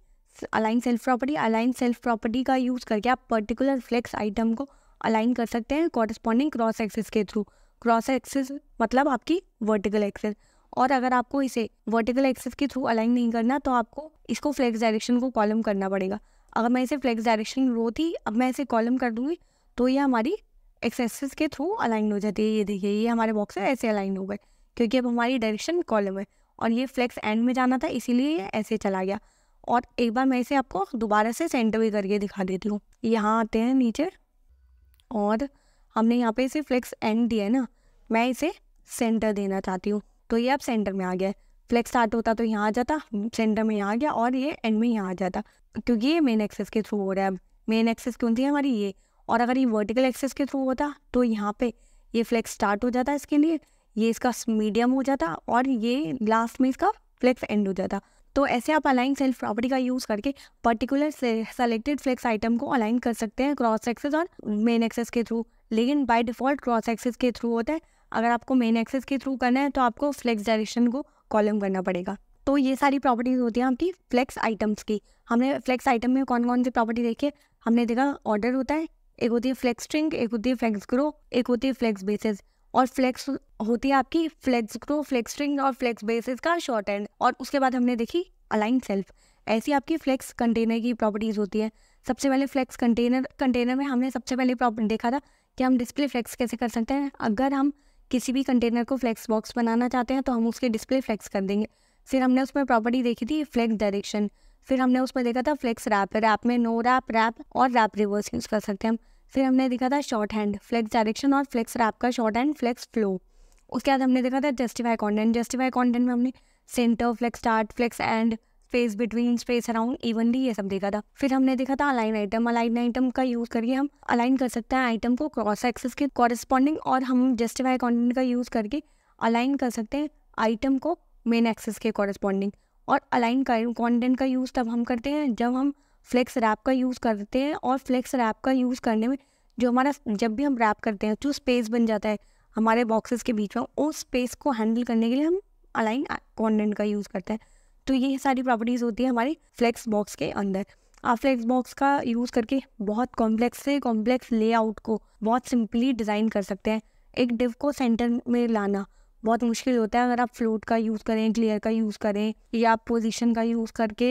Speaker 1: align self property align self property का यूज़ करके आप पर्टिकुलर फ्लेक्स आइटम को अलाइन कर सकते हैं कॉरस्पॉन्डिंग क्रॉस एक्सेस के थ्रू क्रॉस एक्सेस मतलब आपकी वर्टिकल एक्सेस और अगर आपको इसे वर्टिकल एक्सेस के थ्रू अलाइन नहीं करना तो आपको इसको फ्लेक्स डायरेक्शन को कॉलम करना पड़ेगा अगर मैं इसे फ्लेक्स डायरेक्शन रो थी अब मैं इसे कॉलम कर दूंगी तो ये हमारी एक्सेस के थ्रू अलाइन हो जाती है ये देखिए ये हमारे बॉक्स है ऐसे अलाइन हो गए क्योंकि अब हमारी डायरेक्शन कॉलम है और ये फ्लेक्स एंड में जाना था इसीलिए ये ऐसे चला गया और एक बार मैं इसे आपको दोबारा से सेंटर भी करके दिखा देती हूँ यहाँ आते हैं नीचे और हमने यहाँ पे इसे फ्लेक्स एंड दिया है ना मैं इसे सेंटर देना चाहती हूँ तो ये अब सेंटर में आ गया है फ्लेक्स स्टार्ट होता तो यहाँ आ जाता सेंटर में यहाँ आ गया और ये एंड में यहाँ आ जाता क्योंकि ये मेन एक्सेस के थ्रू हो रहा है अब मेन एक्सेस क्यों थी हमारी ये और अगर ये वर्टिकल एक्सेस के थ्रू होता तो यहाँ पे ये फ्लेक्स स्टार्ट हो जाता इसके लिए ये इसका मीडियम हो जाता और ये लास्ट में इसका फ्लेक्स एंड हो जाता तो ऐसे आप अलाइन सेल्फ प्रॉपर्टी का यूज़ करके पर्टिकुलर सेलेक्टेड फ्लेक्स आइटम को अलाइन कर सकते हैं क्रॉस एक्सेस और मेन एक्सेस के थ्रू लेकिन बाय डिफ़ॉल्ट क्रॉस एक्सेस के थ्रू होता है अगर आपको मेन एक्सेस के थ्रू करना है तो आपको फ्लेक्स डायरेक्शन को कॉलम करना पड़ेगा तो ये सारी प्रॉपर्टीज़ होती हैं आपकी फ्लेक्स आइटम्स की हमने फ्लेक्स आइटम में कौन कौन सी प्रॉपर्टी देखी है हमने देखा ऑर्डर होता है एक होती है फ्लेक्स स्ट्रिंग एक होती है फ्लेक्स ग्रो एक होती है फ्लेक्स बेसिस और फ्लेक्स होती है आपकी फ्लेक्स ग्रो फ्लेक्स स्ट्रिंग और फ्लेक्स बेसिस का शॉर्ट एंड और उसके बाद हमने देखी अलाइन सेल्फ ऐसी आपकी फ्लेक्स कंटेनर की प्रॉपर्टीज़ होती है सबसे पहले फ्लेक्स कंटेनर कंटेनर में हमने सबसे पहले प्रॉपर्टी देखा था कि हम डिस्प्ले फ्लेक्स कैसे कर सकते हैं अगर हम किसी भी कंटेनर को फ्लेक्स बॉक्स बनाना चाहते हैं तो हम उसके डिस्प्ले फ्लेक्स कर देंगे फिर हमने उसमें प्रॉपर्टी देखी थी फ्लेक्स डायरेक्शन फिर हमने उसमें देखा था फ्लेक्स रैप रैप में नो रैप रैप और रैप रिवर्स यूज़ कर सकते हैं हम फिर हमने देखा था शॉर्ट हैंड फ्लेक्स डायरेक्शन और फ्लेक्स रैप का शॉर्ट हैंड फ्लेक्स फ्लो उसके बाद हमने देखा था जस्टिफाई कॉन्टेंट जस्टिफाई कॉन्टेंट में हमने centre flex start flex end space between space around evenly ये सब देखा था फिर हमने देखा था अलाइन आइटम अलाइन आइटम का यूज़ करके हम अलाइन कर सकते हैं आइटम को क्रॉस एक्सेस के कॉरस्पॉन्डिंग और हम जस्टिफाई कॉन्टेंट का यूज़ करके अलाइन कर सकते हैं आइटम को मेन एक्सेस के कॉरेस्पॉन्डिंग और अलाइन कॉन्टेंट का यूज़ तब हम करते हैं जब हम फ्लेक्स रैप का यूज़ करते हैं और फ्लेक्स रैप का यूज़ करने में जो हमारा जब भी हम रैप करते हैं जो स्पेस बन जाता है हमारे बॉक्सेस के बीच में उस स्पेस को हैंडल करने के लिए हम अलाइन कॉन्टेंट का यूज़ करते हैं तो ये सारी प्रॉपर्टीज़ होती है हमारी फ्लेक्स बॉक्स के अंदर आप फ्लेक्स बॉक्स का यूज़ करके बहुत कॉम्प्लेक्स से कॉम्प्लेक्स लेआउट को बहुत सिंपली डिज़ाइन कर सकते हैं एक डिव को सेंटर में लाना बहुत मुश्किल होता है अगर आप फ्लोट का यूज़ करें क्लियर का यूज़ करें या आप पोजिशन का यूज़ करके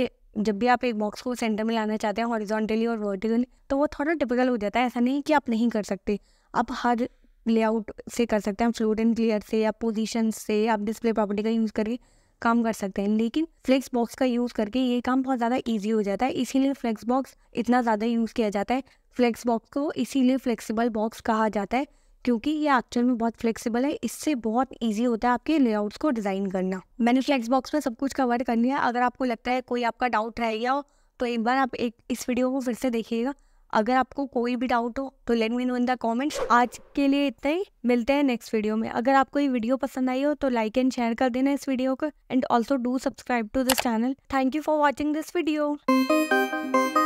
Speaker 1: जब भी आप एक बॉक्स को सेंटर में लाना चाहते हैं हॉरिजॉन्टली और वर्टिकली तो वो थोड़ा टिपिकल हो जाता है ऐसा नहीं कि आप नहीं कर सकते आप हर लेआउट से कर सकते हैं फ्लोट एंड क्लियर से या पोजिशन से आप डिस्प्ले प्रॉपर्टी का यूज़ करके काम कर सकते हैं लेकिन फ्लेक्स बॉक्स का यूज़ करके ये काम बहुत ज़्यादा ईजी हो जाता है इसीलिए फ्लेक्स बॉक्स इतना ज़्यादा यूज़ किया जाता है फ्लेक्स बॉक्स को इसीलिए फ्लेक्सिबल बॉक्स कहा जाता है क्योंकि ये एक्चुअल में बहुत फ्लेक्सिबल है इससे बहुत इजी होता है आपके लेआउट्स को डिज़ाइन करना मैंने फ्लेक्स बॉक्स में सब कुछ कवर कर लिया अगर आपको लगता है कोई आपका डाउट रह गया हो तो एक बार आप एक इस वीडियो को फिर से देखिएगा अगर आपको कोई भी डाउट हो तो let me know in the comments आज के लिए इतना ही मिलते हैं नेक्स्ट वीडियो में अगर आपको ये वीडियो पसंद आई हो तो लाइक एंड शेयर कर देना इस वीडियो को and also do subscribe to this channel thank you for watching this video